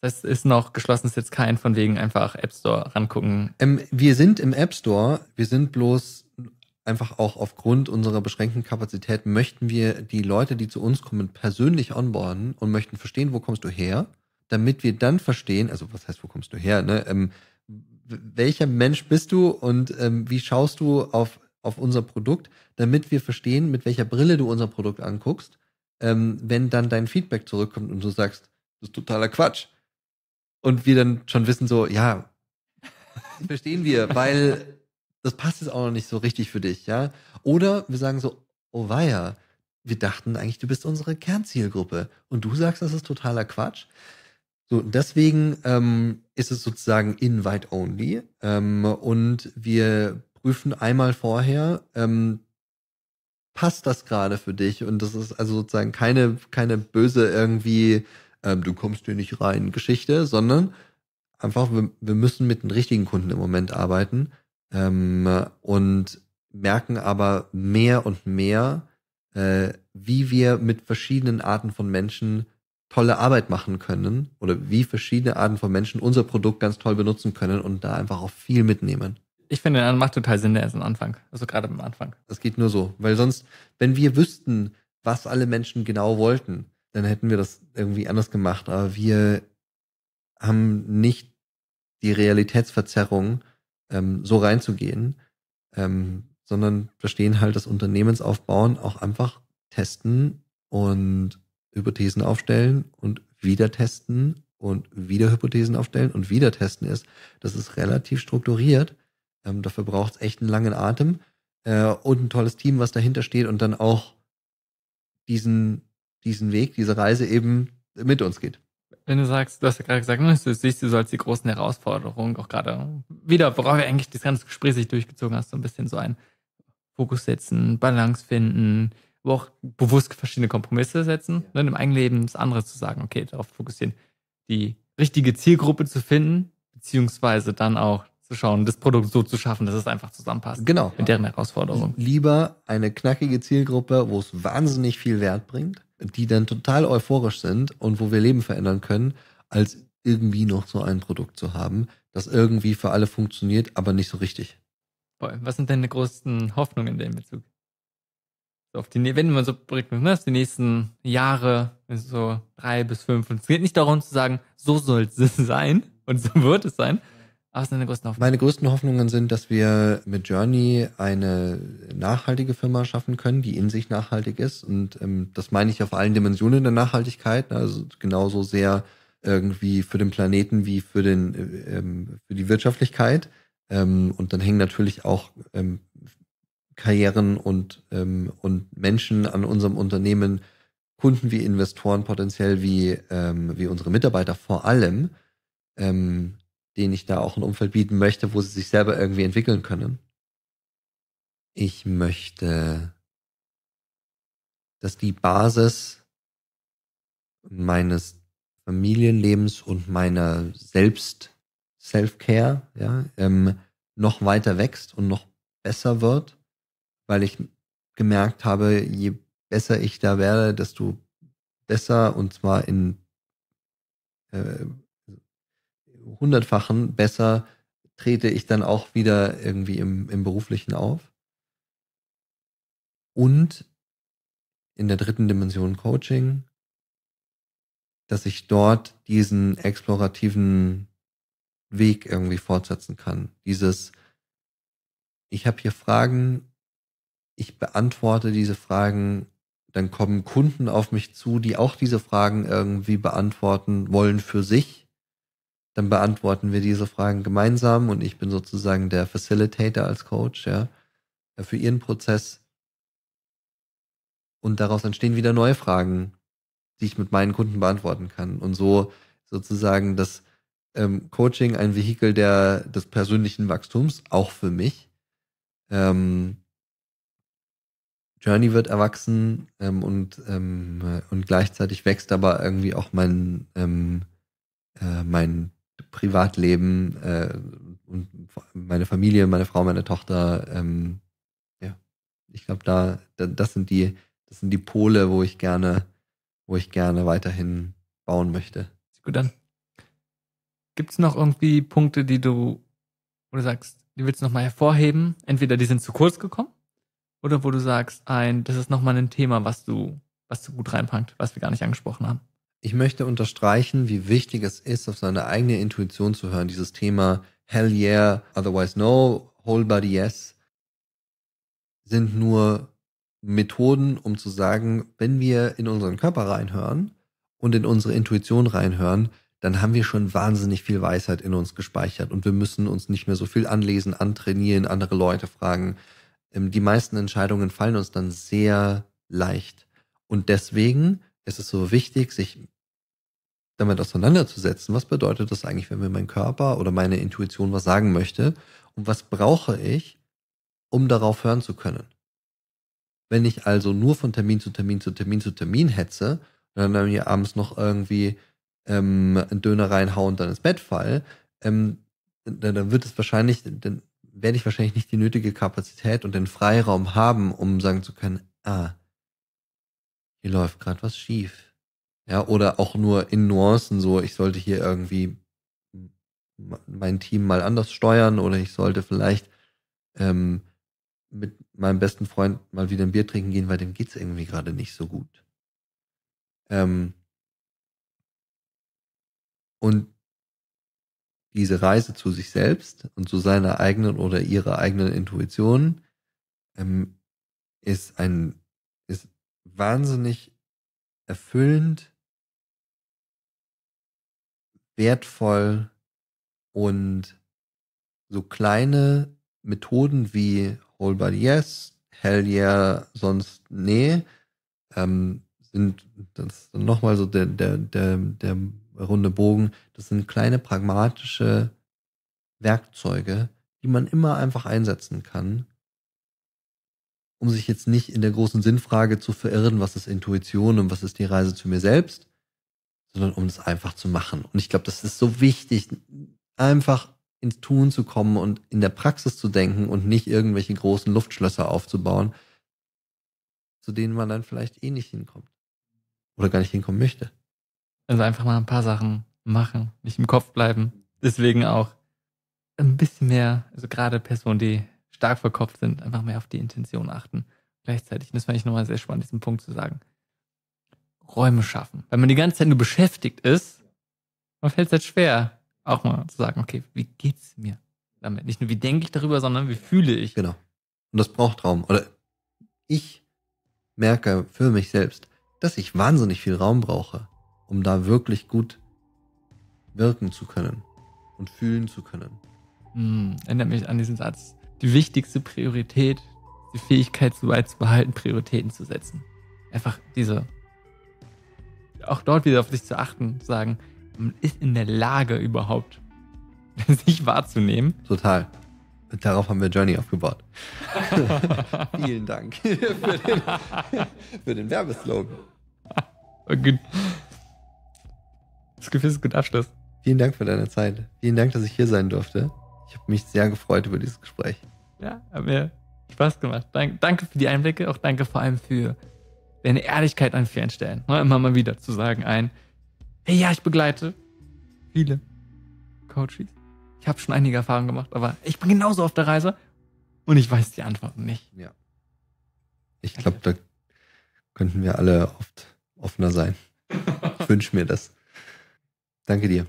Das ist noch geschlossen, ist jetzt kein von wegen einfach App Store rangucken. Ähm,
wir sind im App Store, wir sind bloß einfach auch aufgrund unserer beschränkten Kapazität möchten wir die Leute, die zu uns kommen, persönlich onboarden und möchten verstehen, wo kommst du her, damit wir dann verstehen, also was heißt, wo kommst du her, ne? Ähm, welcher Mensch bist du und ähm, wie schaust du auf, auf unser Produkt, damit wir verstehen, mit welcher Brille du unser Produkt anguckst, ähm, wenn dann dein Feedback zurückkommt und du sagst, das ist totaler Quatsch. Und wir dann schon wissen so, ja, verstehen wir, weil das passt jetzt auch noch nicht so richtig für dich, ja? Oder wir sagen so, oh weia, wir dachten eigentlich, du bist unsere Kernzielgruppe und du sagst, das ist totaler Quatsch. So, deswegen ähm, ist es sozusagen invite only ähm, und wir prüfen einmal vorher, ähm, passt das gerade für dich und das ist also sozusagen keine keine böse irgendwie, ähm, du kommst hier nicht rein Geschichte, sondern einfach wir, wir müssen mit den richtigen Kunden im Moment arbeiten ähm, und merken aber mehr und mehr, äh, wie wir mit verschiedenen Arten von Menschen tolle Arbeit machen können oder wie verschiedene Arten von Menschen unser Produkt ganz toll benutzen können und da einfach auch viel mitnehmen. Ich finde, das macht total Sinn, der ist am Anfang. Also gerade am Anfang. Das geht nur so. Weil sonst, wenn wir wüssten, was alle Menschen genau wollten, dann hätten wir das irgendwie anders gemacht. Aber wir haben nicht die Realitätsverzerrung, ähm, so reinzugehen, ähm, sondern verstehen halt das Unternehmensaufbauen auch einfach testen und Hypothesen aufstellen und wieder testen und wieder Hypothesen aufstellen und wieder testen ist. Das ist relativ strukturiert. Ähm, dafür braucht es echt einen langen Atem äh, und ein tolles Team, was dahinter steht und dann auch diesen, diesen Weg, diese Reise eben mit uns geht
wenn du sagst, du hast ja gerade gesagt, ne, du siehst du so als die großen Herausforderungen auch gerade wieder, worauf wir eigentlich das ganze Gespräch sich durchgezogen hast, so ein bisschen so ein Fokus setzen, Balance finden, wo auch bewusst verschiedene Kompromisse setzen, ja. ne, im eigenen Leben das andere zu sagen, okay, darauf fokussieren, die richtige Zielgruppe zu finden, beziehungsweise dann auch zu schauen, das Produkt so zu schaffen, dass es einfach zusammenpasst. Genau. Mit deren Herausforderungen.
Lieber eine knackige Zielgruppe, wo es wahnsinnig viel Wert bringt, die dann total euphorisch sind und wo wir Leben verändern können, als irgendwie noch so ein Produkt zu haben, das irgendwie für alle funktioniert, aber nicht so richtig.
was sind deine größten Hoffnungen in dem Bezug? auf die, wenn man so bringt, ne, die nächsten Jahre, so drei bis fünf. Und es geht nicht darum zu sagen, so soll es sein und so wird es sein, was sind deine größten Hoffnungen?
Meine größten Hoffnungen sind, dass wir mit Journey eine nachhaltige Firma schaffen können, die in sich nachhaltig ist. Und ähm, das meine ich auf allen Dimensionen der Nachhaltigkeit. Ne? Also genauso sehr irgendwie für den Planeten wie für, den, äh, ähm, für die Wirtschaftlichkeit. Ähm, und dann hängen natürlich auch ähm, Karrieren und, ähm, und Menschen an unserem Unternehmen, Kunden wie Investoren potenziell, wie, ähm, wie unsere Mitarbeiter vor allem. Ähm, denen ich da auch ein Umfeld bieten möchte, wo sie sich selber irgendwie entwickeln können. Ich möchte, dass die Basis meines Familienlebens und meiner selbst Self-Care ja, ähm, noch weiter wächst und noch besser wird, weil ich gemerkt habe, je besser ich da werde, desto besser und zwar in äh, hundertfachen besser trete ich dann auch wieder irgendwie im, im beruflichen auf. Und in der dritten Dimension Coaching, dass ich dort diesen explorativen Weg irgendwie fortsetzen kann. Dieses, ich habe hier Fragen, ich beantworte diese Fragen, dann kommen Kunden auf mich zu, die auch diese Fragen irgendwie beantworten wollen für sich dann beantworten wir diese Fragen gemeinsam und ich bin sozusagen der Facilitator als Coach, ja, äh, für ihren Prozess. Und daraus entstehen wieder neue Fragen, die ich mit meinen Kunden beantworten kann. Und so sozusagen das ähm, Coaching ein Vehikel der, des persönlichen Wachstums, auch für mich. Ähm, Journey wird erwachsen ähm, und, ähm, äh, und gleichzeitig wächst aber irgendwie auch mein, ähm, äh, mein Privatleben äh, und meine Familie, meine Frau, meine Tochter. Ähm, ja, ich glaube, da, da, das sind die, das sind die Pole, wo ich gerne, wo ich gerne weiterhin bauen möchte.
Gut dann. Gibt es noch irgendwie Punkte, die du, wo du sagst, die willst du nochmal hervorheben? Entweder die sind zu kurz gekommen oder wo du sagst, ein, das ist nochmal ein Thema, was du, was du gut reinpackt, was wir gar nicht angesprochen
haben. Ich möchte unterstreichen, wie wichtig es ist, auf seine eigene Intuition zu hören. Dieses Thema Hell yeah, otherwise no, whole body yes sind nur Methoden, um zu sagen, wenn wir in unseren Körper reinhören und in unsere Intuition reinhören, dann haben wir schon wahnsinnig viel Weisheit in uns gespeichert und wir müssen uns nicht mehr so viel anlesen, antrainieren, andere Leute fragen. Ähm, die meisten Entscheidungen fallen uns dann sehr leicht. Und deswegen es ist so wichtig, sich damit auseinanderzusetzen, was bedeutet das eigentlich, wenn mir mein Körper oder meine Intuition was sagen möchte und was brauche ich, um darauf hören zu können. Wenn ich also nur von Termin zu Termin zu Termin zu Termin hetze dann mir abends noch irgendwie ähm, einen Döner reinhauen und dann ins Bett fall, ähm, dann wird es wahrscheinlich, dann werde ich wahrscheinlich nicht die nötige Kapazität und den Freiraum haben, um sagen zu können, ah, hier läuft gerade was schief. Ja, oder auch nur in Nuancen so, ich sollte hier irgendwie mein Team mal anders steuern oder ich sollte vielleicht ähm, mit meinem besten Freund mal wieder ein Bier trinken gehen, weil dem geht's irgendwie gerade nicht so gut. Ähm, und diese Reise zu sich selbst und zu seiner eigenen oder ihrer eigenen Intuition ähm, ist ein wahnsinnig erfüllend, wertvoll und so kleine Methoden wie Whole Body Yes, Hell Yeah, sonst nee, ähm, sind das nochmal so der, der, der, der runde Bogen, das sind kleine pragmatische Werkzeuge, die man immer einfach einsetzen kann um sich jetzt nicht in der großen Sinnfrage zu verirren, was ist Intuition und was ist die Reise zu mir selbst, sondern um es einfach zu machen. Und ich glaube, das ist so wichtig, einfach ins Tun zu kommen und in der Praxis zu denken und nicht irgendwelche großen Luftschlösser aufzubauen, zu denen man dann vielleicht eh nicht hinkommt oder gar nicht hinkommen möchte.
Also einfach mal ein paar Sachen machen, nicht im Kopf bleiben. Deswegen auch ein bisschen mehr, also gerade Personen, die stark verkopft sind, einfach mehr auf die Intention achten. Gleichzeitig, das fand ich nochmal sehr spannend, diesen Punkt zu sagen. Räume schaffen. Wenn man die ganze Zeit nur beschäftigt ist, dann fällt es halt schwer, auch mal zu sagen, okay, wie geht's mir damit? Nicht nur, wie denke ich darüber, sondern wie fühle ich.
Genau. Und das braucht Raum. Oder ich merke für mich selbst,
dass ich wahnsinnig
viel Raum brauche, um da wirklich gut wirken zu können
und fühlen zu können. Mm, erinnert mich an diesen Satz, die wichtigste Priorität, die Fähigkeit so weit zu behalten, Prioritäten zu setzen. Einfach diese, auch dort wieder auf sich zu achten, zu sagen, man ist in der Lage überhaupt,
sich wahrzunehmen. Total. Darauf haben wir Journey aufgebaut. Vielen Dank für, den, für den Werbeslogan. Oh, das Gefühl ist ein guter Abschluss. Vielen Dank für deine Zeit. Vielen Dank, dass ich hier sein durfte. Ich habe mich sehr gefreut über dieses Gespräch. Ja, hat mir Spaß
gemacht. Danke für die Einblicke, auch danke vor allem für deine Ehrlichkeit an vielen Stellen. Ne? Immer mal wieder zu sagen ein, hey, ja, ich begleite viele Coaches. Ich habe schon einige Erfahrungen gemacht, aber ich bin genauso auf der Reise und ich weiß die Antworten
nicht. Ja. Ich glaube, da könnten wir alle oft offener sein. ich wünsche mir das. Danke dir.